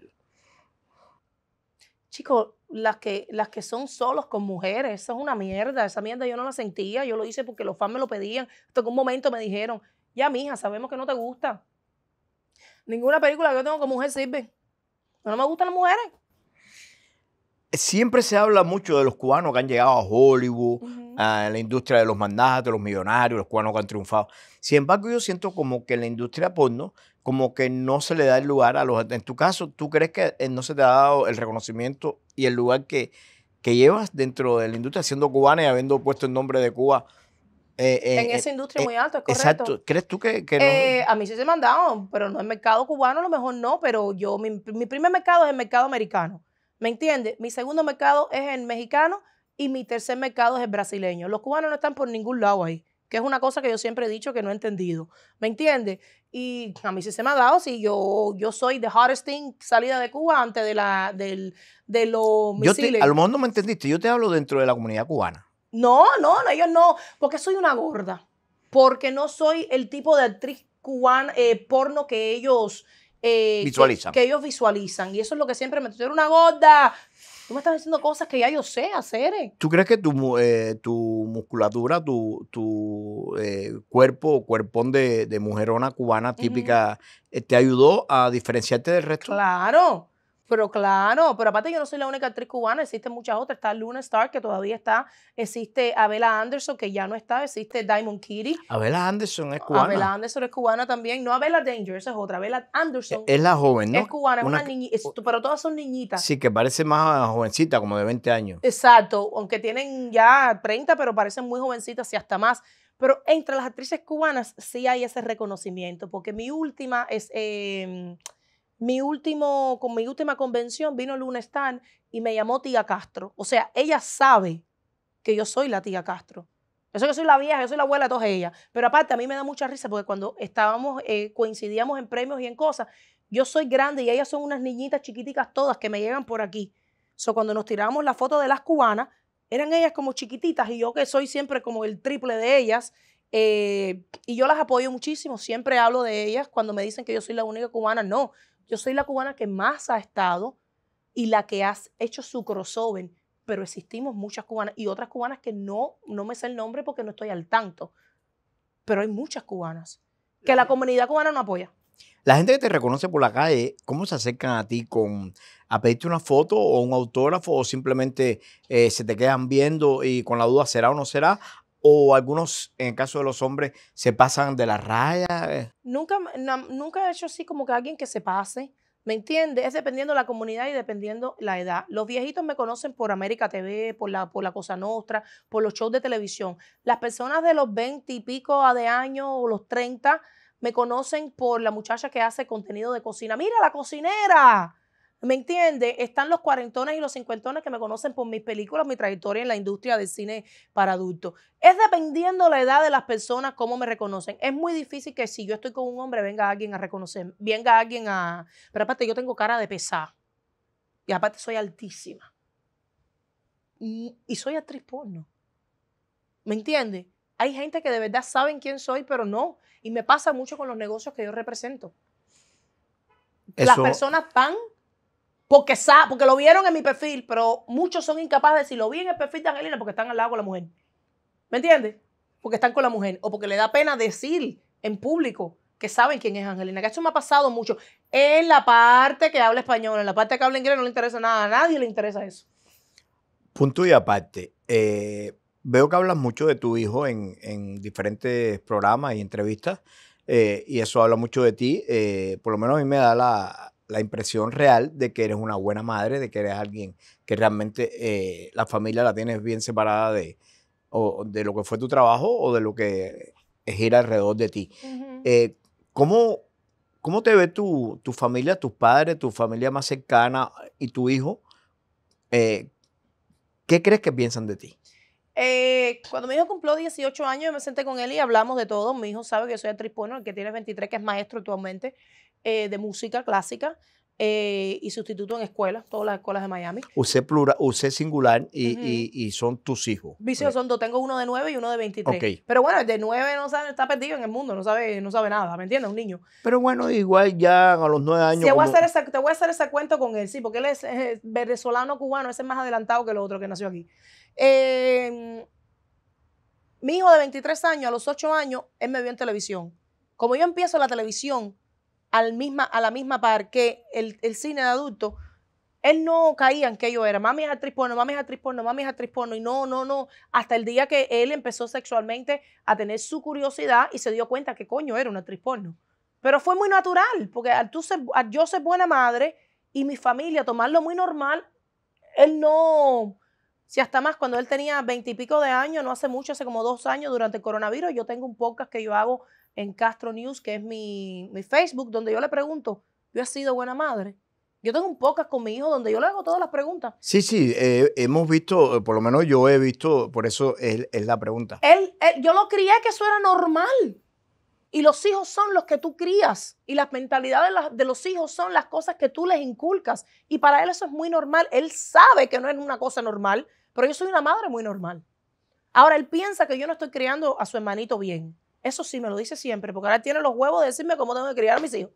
Chico, las que, las que son solos con mujeres, eso es una mierda, esa mierda yo no la sentía, yo lo hice porque los fans me lo pedían, hasta un momento me dijeron, ya mija, sabemos que no te gusta. Ninguna película que yo tengo con mujer sirve. No me gustan las mujeres. Siempre se habla mucho de los cubanos que han llegado a Hollywood, a la industria de los mandatos, los millonarios, los cubanos que han triunfado. Sin embargo, yo siento como que en la industria porno como que no se le da el lugar a los... En tu caso, ¿tú crees que eh, no se te ha dado el reconocimiento y el lugar que, que llevas dentro de la industria siendo cubana y habiendo puesto el nombre de Cuba? Eh, en eh, esa industria muy alto, es correcto. Exacto. ¿Crees tú que, no? A mí sí se me han dado, pero no el mercado cubano, a lo mejor no, pero yo, mi, mi primer mercado es el mercado americano, ¿me entiendes? Mi segundo mercado es el mexicano y mi tercer mercado es el brasileño. Los cubanos no están por ningún lado ahí que es una cosa que yo siempre he dicho que no he entendido. ¿Me entiendes? Y a mí sí se me ha dado, sí, yo, yo soy de hardest thing salida de Cuba antes de, la, de los misiles. a lo mejor no me entendiste, yo te hablo dentro de la comunidad cubana. No, no, no, yo no, porque soy una gorda, porque no soy el tipo de actriz cubana, eh, porno que ellos... Eh, visualizan. Que, ellos visualizan. Y eso es lo que siempre me... Tú era una gorda, estás haciendo cosas que ya yo sé hacer. Eh. ¿Tú crees que tu, eh, tu musculatura, tu, tu eh, cuerpo, cuerpón de, de mujerona cubana típica, eh, te ayudó a diferenciarte del resto? Claro. Pero claro, pero aparte yo no soy la única actriz cubana, existen muchas otras. Está Luna Star que todavía está. Existe Abela Anderson, que ya no está. Existe Diamond Kitty. Abela Anderson es cubana. Abela Anderson es cubana también. No Abela Danger, esa es otra. Abela Anderson. E, es la joven, ¿no? Es cubana, es una, niñita. Pero todas son niñitas. Sí, que parece más jovencita, como de 20 años. Exacto, aunque tienen ya 30, pero parecen muy jovencitas y hasta más. Pero entre las actrices cubanas sí hay ese reconocimiento, porque mi última es... Eh, mi último, con mi última convención vino Luna Stan y me llamó tía Castro. O sea, ella sabe que yo soy la tía Castro. Eso que soy la vieja, yo soy la abuela de todas ellas. Pero aparte, a mí me da mucha risa porque cuando estábamos, eh, coincidíamos en premios y en cosas, yo soy grande y ellas son unas niñitas chiquiticas todas que me llegan por aquí. So, cuando nos tiramos la foto de las cubanas, eran ellas como chiquititas y yo que soy siempre como el triple de ellas. Eh, y yo las apoyo muchísimo, siempre hablo de ellas. Cuando me dicen que yo soy la única cubana, no. Yo soy la cubana que más ha estado y la que ha hecho su crossover, pero existimos muchas cubanas y otras cubanas que no, no me sé el nombre porque no estoy al tanto, pero hay muchas cubanas que la comunidad cubana no apoya. La gente que te reconoce por la calle, ¿cómo se acercan a ti con a pedirte una foto o un autógrafo o simplemente eh, se te quedan viendo y con la duda será o no será? o algunos, en el caso de los hombres, se pasan de la raya? Eh? Nunca, nunca he hecho así como que alguien que se pase. ¿Me entiendes? Es dependiendo la comunidad y dependiendo la edad. Los viejitos me conocen por América TV, por la, por la Cosa Nostra, por los shows de televisión. Las personas de los 20 y pico de año o los 30 me conocen por la muchacha que hace contenido de cocina. ¡Mira la cocinera! ¿Me entiende? Están los cuarentones y los cincuentones que me conocen por mis películas, mi trayectoria en la industria del cine para adultos. Es dependiendo la edad de las personas cómo me reconocen. Es muy difícil que si yo estoy con un hombre venga alguien a reconocerme, venga alguien a... Pero aparte yo tengo cara de pesada. Y aparte soy altísima. Y, soy actriz porno. ¿Me entiende? Hay gente que de verdad saben quién soy, pero no. Y me pasa mucho con los negocios que yo represento. Las personas tan porque, porque lo vieron en mi perfil, pero muchos son incapaces de decir, lo vi en el perfil de Angelina porque están al lado con la mujer. ¿Me entiendes? Porque están con la mujer o porque le da pena decir en público que saben quién es Angelina. Que eso me ha pasado mucho. En la parte que habla español, en la parte que habla inglés no le interesa nada. A nadie le interesa eso. Punto y aparte. Eh, veo que hablas mucho de tu hijo en, diferentes programas y entrevistas. Eh, y eso habla mucho de ti. Eh, por lo menos a mí me da la, la impresión real de que eres una buena madre, de que eres alguien que realmente eh, la familia la tienes bien separada de, de lo que fue tu trabajo o de lo que gira alrededor de ti. Eh, ¿cómo, te ve tu, familia, tus padres, tu familia más cercana y tu hijo? Eh, ¿Qué crees que piensan de ti? cuando mi hijo cumplió 18 años, yo me senté con él y hablamos de todo. Mi hijo sabe que soy el porno, el que tiene 23, que es maestro actualmente. Eh, de música clásica eh, y sustituto en escuelas, todas las escuelas de Miami. Usé plural, usé singular y, son tus hijos. Mis son dos, tengo uno de nueve y uno de 23. Pero bueno, el de nueve no sabe, está perdido en el mundo, no sabe, no sabe nada, ¿me entiendes? Un niño. Pero bueno, igual ya a los nueve años. Te voy, a hacer voy a ese cuento con él, sí, porque él es, venezolano cubano, ese es más adelantado que el otro que nació aquí. Em, mi hijo de 23 años, a los 8 años, él me vio en televisión. Como yo empiezo la televisión, al misma, a la misma par que el, cine de adulto, él no caía en que yo era, mami es actriz porno, mami es actriz porno, mami es actriz y no, no, no, hasta el día que él empezó sexualmente a tener su curiosidad y se dio cuenta que coño era una actriz Pero fue muy natural, porque tú yo soy buena madre y mi familia tomarlo muy normal, él no, si hasta más, cuando él tenía veintipico de años, no hace mucho, hace como dos años, durante el coronavirus, yo tengo un podcast que yo hago en Castro News, que es mi, Facebook, donde yo le pregunto, ¿yo he sido buena madre? Yo tengo un podcast con mi hijo donde yo le hago todas las preguntas. Sí, sí, eh, hemos visto, por lo menos yo he visto, por eso es, la pregunta. Él, yo lo crié que eso era normal. Y los hijos son los que tú crías. Y las mentalidades de los hijos son las cosas que tú les inculcas. Y para él eso es muy normal. Él sabe que no es una cosa normal, pero yo soy una madre muy normal. Ahora, él piensa que yo no estoy criando a su hermanito bien. Eso sí, me lo dice siempre, porque ahora tiene los huevos de decirme cómo tengo que criar a mis hijos.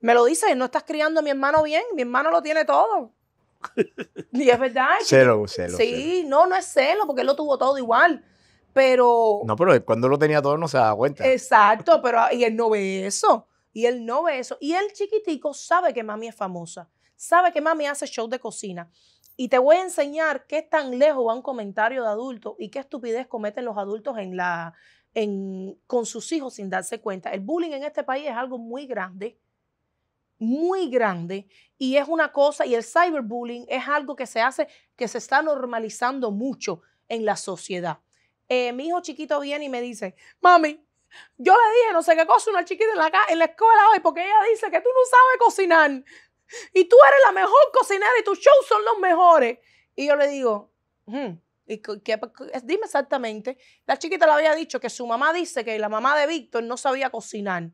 Me lo dice, no estás criando a mi hermano bien, mi hermano lo tiene todo. y es verdad. Celo, celo. Sí, no, no es celo, porque él lo tuvo todo igual. Pero. No, pero cuando lo tenía todo no se daba cuenta. Exacto, pero. Y él no ve eso. Y él no ve eso. Y el chiquitico sabe que mami es famosa. Sabe que mami hace show de cocina. Y te voy a enseñar qué tan lejos va un comentario de adulto y qué estupidez cometen los adultos en la, con sus hijos sin darse cuenta. El bullying en este país es algo muy grande, muy grande, y es una cosa, y el cyberbullying es algo que se hace, que se está normalizando mucho en la sociedad. Eh, mi hijo chiquito viene y me dice, mami, yo le dije no sé qué cosa una chiquita en la, en la escuela hoy porque ella dice que tú no sabes cocinar y tú eres la mejor cocinera y tus shows son los mejores. Y yo le digo, hmm, dime exactamente. La chiquita le había dicho que su mamá dice que la mamá de Víctor no sabía cocinar.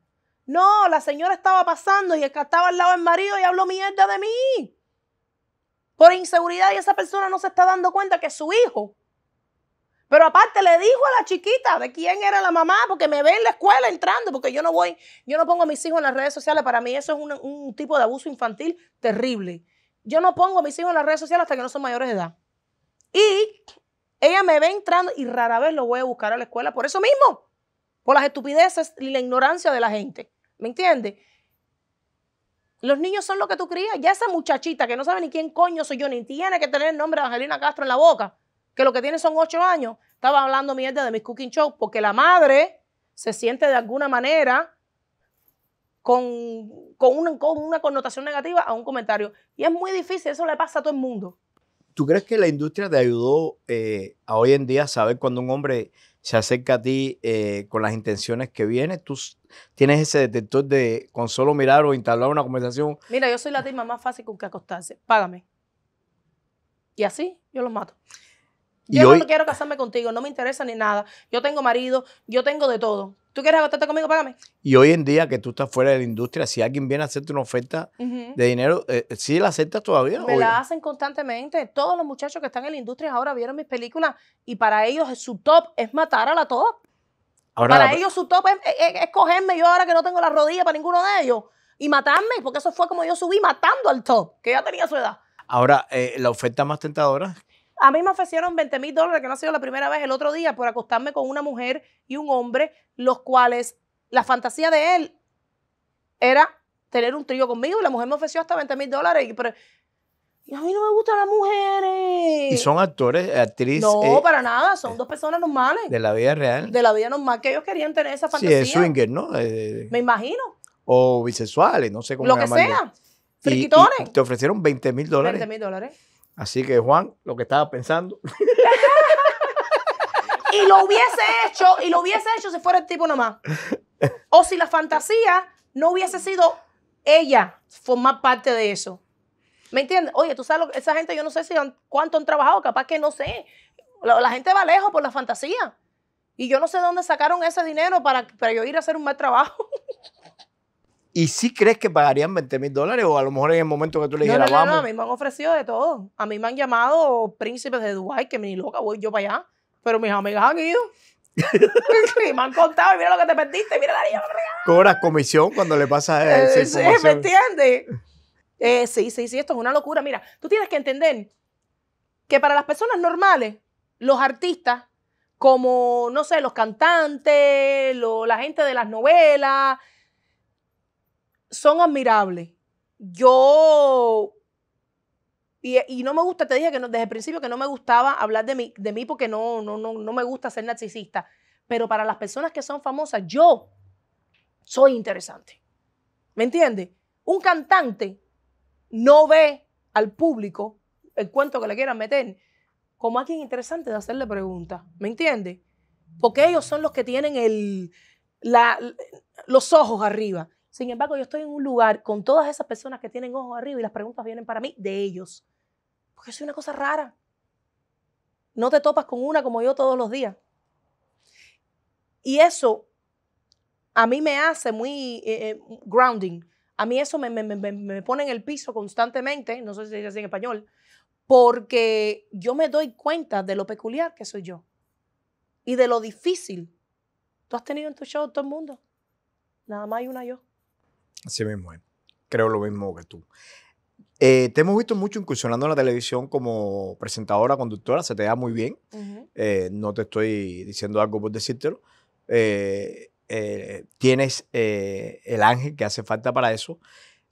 No, la señora estaba pasando y el que estaba al lado del marido y habló mierda de mí. Por inseguridad y esa persona no se está dando cuenta que es su hijo. Pero aparte le dijo a la chiquita de quién era la mamá, porque me ve en la escuela entrando, porque yo no voy, yo no pongo a mis hijos en las redes sociales. Para mí eso es un, un tipo de abuso infantil terrible. Yo no pongo a mis hijos en las redes sociales hasta que no son mayores de edad. Y ella me ve entrando y rara vez lo voy a buscar a la escuela por eso mismo, por las estupideces y la ignorancia de la gente. ¿Me entiendes? Los niños son lo que tú crías. Ya esa muchachita que no sabe ni quién coño soy yo, ni tiene que tener el nombre de Angelina Castro en la boca, que lo que tiene son ocho años, estaba hablando mierda de mis cooking shows, porque la madre se siente de alguna manera con, una, con una connotación negativa a un comentario. Y es muy difícil, eso le pasa a todo el mundo. ¿Tú crees que la industria te ayudó eh, a hoy en día saber cuando un hombre se acerca a ti eh, con las intenciones que viene? ¿Tú tienes ese detector de con solo mirar o instalar una conversación? Mira, yo soy la tima mm. más fácil con que acostarse. Págame. Y así yo los mato. Yo no quiero casarme contigo, no me interesa ni nada. Yo tengo marido, yo tengo de todo. ¿Tú quieres agotarte conmigo? Págame. Y hoy en día que tú estás fuera de la industria, si alguien viene a hacerte una oferta de dinero, eh, eh, ¿sí la aceptas todavía? Me la hacen constantemente. Todos los muchachos que están en la industria ahora vieron mis películas y para ellos su top es matar a la top. para ellos su top es, cogerme yo ahora que no tengo la rodilla para ninguno de ellos y matarme, porque eso fue como yo subí matando al top, que ya tenía su edad. Ahora, eh, la oferta más tentadora a mí me ofrecieron 20 mil dólares, que no ha sido la primera vez el otro día, por acostarme con una mujer y un hombre, los cuales la fantasía de él era tener un trío conmigo y la mujer me ofreció hasta 20 mil dólares. y a mí no me gustan las mujeres. ¿Y son actores, actrices? No, eh, para nada, son eh, dos personas normales. De la vida real. De la vida normal, que ellos querían tener esa fantasía. Sí, swinger, ¿no? Eh, me imagino. O bisexuales, no sé cómo Lo que sea. Friquitones. te ofrecieron 20 mil dólares. 20 mil dólares. Así que Juan, lo que estaba pensando. y lo hubiese hecho, y lo hubiese hecho si fuera el tipo nomás. O si la fantasía no hubiese sido ella formar parte de eso. ¿Me entiendes? Oye, tú sabes, esa gente, yo no sé si cuánto han trabajado, capaz que no sé. La, gente va lejos por la fantasía. Y yo no sé de dónde sacaron ese dinero para, para yo ir a hacer un mal trabajo. ¿Y si crees que pagarían 20 mil dólares? O a lo mejor en el momento que tú le dijeras, vamos... no, a mí me han ofrecido de todo. A mí me han llamado príncipes de Dubái, que ni loca voy yo para allá. Pero mis amigas han ido. y me han contado, y mira lo que te perdiste, mira la niña. Cobras comisión cuando le pasa eh, eh, eso. información. sí, ¿me entiendes? Eh, sí, sí, sí, esto es una locura. Mira, tú tienes que entender que para las personas normales, los artistas, como, no sé, los cantantes, la gente de las novelas, son admirables. Yo, y, no me gusta, te dije que desde el principio que no me gustaba hablar de mí, de mí porque no, no, no, no me gusta ser narcisista, pero para las personas que son famosas, yo soy interesante. ¿Me entiendes? Un cantante no ve al público el cuento que le quieran meter como alguien interesante de hacerle preguntas. ¿Me entiendes? Porque ellos son los que tienen el, la, los ojos arriba. Sin embargo, yo estoy en un lugar con todas esas personas que tienen ojos arriba y las preguntas vienen para mí de ellos. Porque soy una cosa rara. No te topas con una como yo todos los días. Y eso a mí me hace muy eh, eh, grounding. A mí eso me, pone en el piso constantemente, no sé si se así en español, porque yo me doy cuenta de lo peculiar que soy yo y de lo difícil. Tú has tenido en tu show todo el mundo. Nada más hay una yo. Así mismo es. Creo lo mismo que tú. Eh, te hemos visto mucho incursionando en la televisión como presentadora, conductora, se te da muy bien. Eh, no te estoy diciendo algo por decírtelo. Eh, tienes el ángel que hace falta para eso.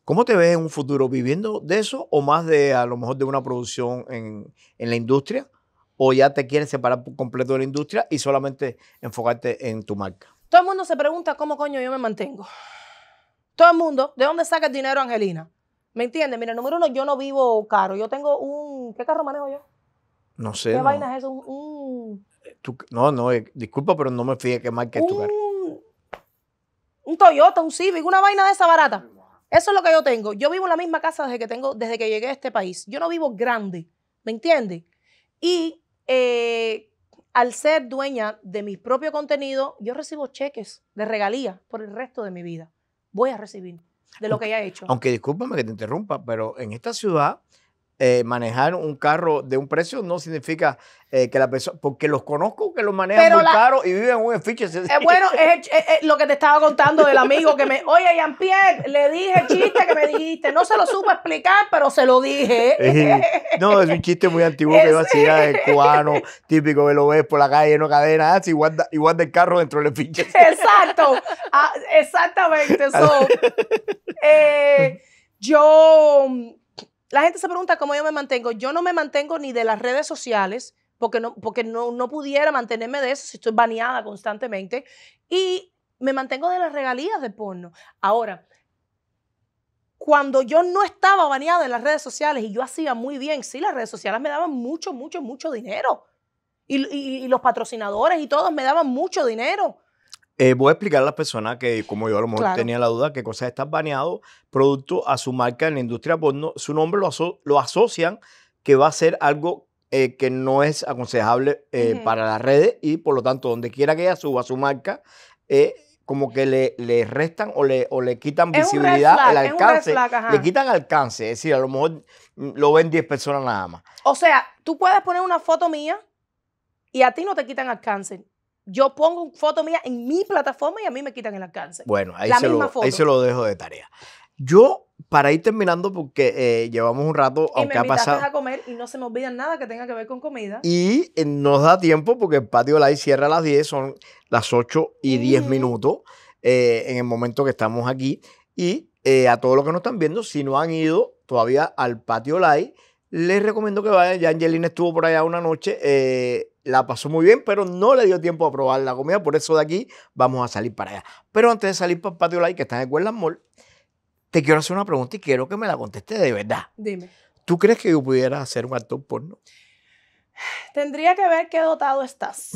¿Cómo te ves en un futuro viviendo de eso o más de a lo mejor de una producción en, en la industria? ¿O ya te quieres separar por completo de la industria y solamente enfocarte en tu marca? Todo el mundo se pregunta cómo coño yo me mantengo. Todo el mundo, ¿de dónde saca el dinero Angelina? ¿Me entiendes? Mira, número uno, yo no vivo caro. Yo tengo un. ¿Qué carro manejo yo? No sé. ¿Qué vaina es eso? Un. Eh, no, no, eh, disculpa, pero no me fíes qué marca es tu carro. Un Toyota, un Civic, una vaina de esa barata. Eso es lo que yo tengo. Yo vivo en la misma casa desde que tengo, desde que llegué a este país. Yo no vivo grande, ¿me entiendes? Y eh, al ser dueña de mi propio contenido, yo recibo cheques de regalías por el resto de mi vida voy a recibir de lo que haya hecho. Aunque discúlpame que te interrumpa, pero en esta ciudad eh, manejar un carro de un precio no significa eh, que la persona, porque los conozco que los manejan muy y viven un efiche. Eh, es bueno, es, lo que te estaba contando del amigo que me, oye, Jean-Pierre, le dije el chiste que me dijiste, no se lo supo explicar, pero se lo dije. no, es un chiste muy antiguo que iba a de ah, cubano, típico que lo ves por la calle, no cadena, así, ah, guarda, y guarda el carro dentro del efiche. Exacto, ah, exactamente, eso. yo la gente se pregunta cómo yo me mantengo. Yo no me mantengo ni de las redes sociales, porque no, porque no, pudiera mantenerme de eso si estoy baneada constantemente. Y me mantengo de las regalías de porno. Ahora, cuando yo no estaba baneada en las redes sociales y yo hacía muy bien, sí, las redes sociales me daban mucho, mucho, mucho dinero. y los patrocinadores y todos me daban mucho dinero. Eh, voy a explicar a las personas que, como yo a lo mejor tenía la duda, que cosas están baneado producto a su marca en la industria porno. Su nombre lo, asocian que va a ser algo eh, que no es aconsejable eh, para las redes y por lo tanto, donde quiera que ella suba su marca, como que le, restan o le, quitan visibilidad, al el alcance. le quitan alcance, es decir, a lo mejor mm, lo ven 10 personas nada más. O sea, tú puedes poner una foto mía y a ti no te quitan alcance yo pongo foto mía en mi plataforma y a mí me quitan el alcance. Bueno, ahí, se, lo, ahí se lo dejo de tarea. Yo, para ir terminando, porque eh, llevamos un rato, aunque ha pasado. a comer y no se me olvida nada que tenga que ver con comida. Y eh, nos da tiempo porque el patio live cierra a las 10, son las 8 y 10 minutos eh, en el momento que estamos aquí. Y a todos los que nos están viendo, si no han ido todavía al patio live, les recomiendo que vayan. Ya Angelina estuvo por allá una noche la pasó muy bien, pero no le dio tiempo a probar la comida. Por eso de aquí vamos a salir para allá. Pero antes de salir para el patio live, que está en el Mall, te quiero hacer una pregunta y quiero que me la conteste de verdad. Dime. ¿Tú crees que yo pudiera hacer un actor porno? Tendría que ver qué dotado estás.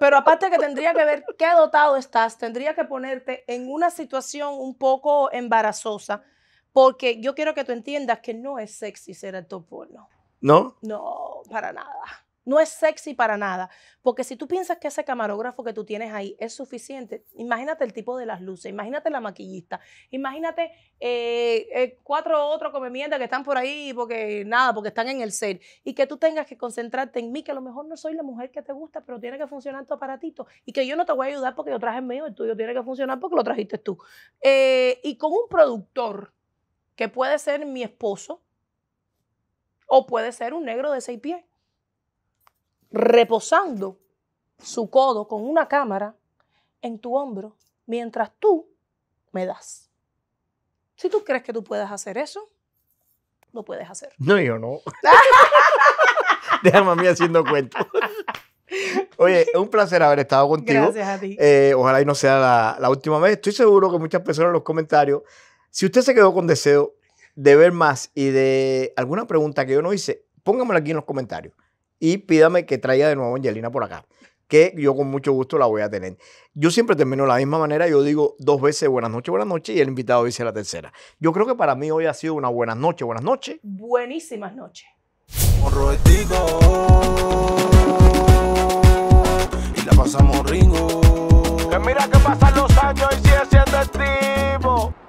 Pero aparte que tendría que ver qué dotado estás, tendría que ponerte en una situación un poco embarazosa, porque yo quiero que tú entiendas que no es sexy ser actor porno. ¿No? No, para nada. No es sexy para nada. Porque si tú piensas que ese camarógrafo que tú tienes ahí es suficiente, imagínate el tipo de las luces, imagínate la maquillista, imagínate eh, eh cuatro otros comemiendas que están por ahí porque nada, porque están en el ser. Y que tú tengas que concentrarte en mí, que a lo mejor no soy la mujer que te gusta, pero tiene que funcionar tu aparatito. Y que yo no te voy a ayudar porque yo traje el mío, el tuyo tiene que funcionar porque lo trajiste tú. Eh, y con un productor que puede ser mi esposo, o puede ser un negro de seis pies, reposando su codo con una cámara en tu hombro mientras tú me das. Si tú crees que tú puedes hacer eso, lo puedes hacer. No, yo no. Déjame a mí haciendo cuentos. Oye, es un placer haber estado contigo. Gracias a ti. Eh, ojalá y no sea la última vez. Estoy seguro que muchas personas en los comentarios, si usted se quedó con deseo de ver más y de alguna pregunta que yo no hice, póngamela aquí en los comentarios y pídame que traiga de nuevo Angelina por acá, que yo con mucho gusto la voy a tener. Yo siempre termino de la misma manera, yo digo dos veces buenas noches, buenas noches y el invitado dice la tercera. Yo creo que para mí hoy ha sido una buenas noches, buenas noches. Buenísimas noches. y la pasamos mira que pasan los años y sigue siendo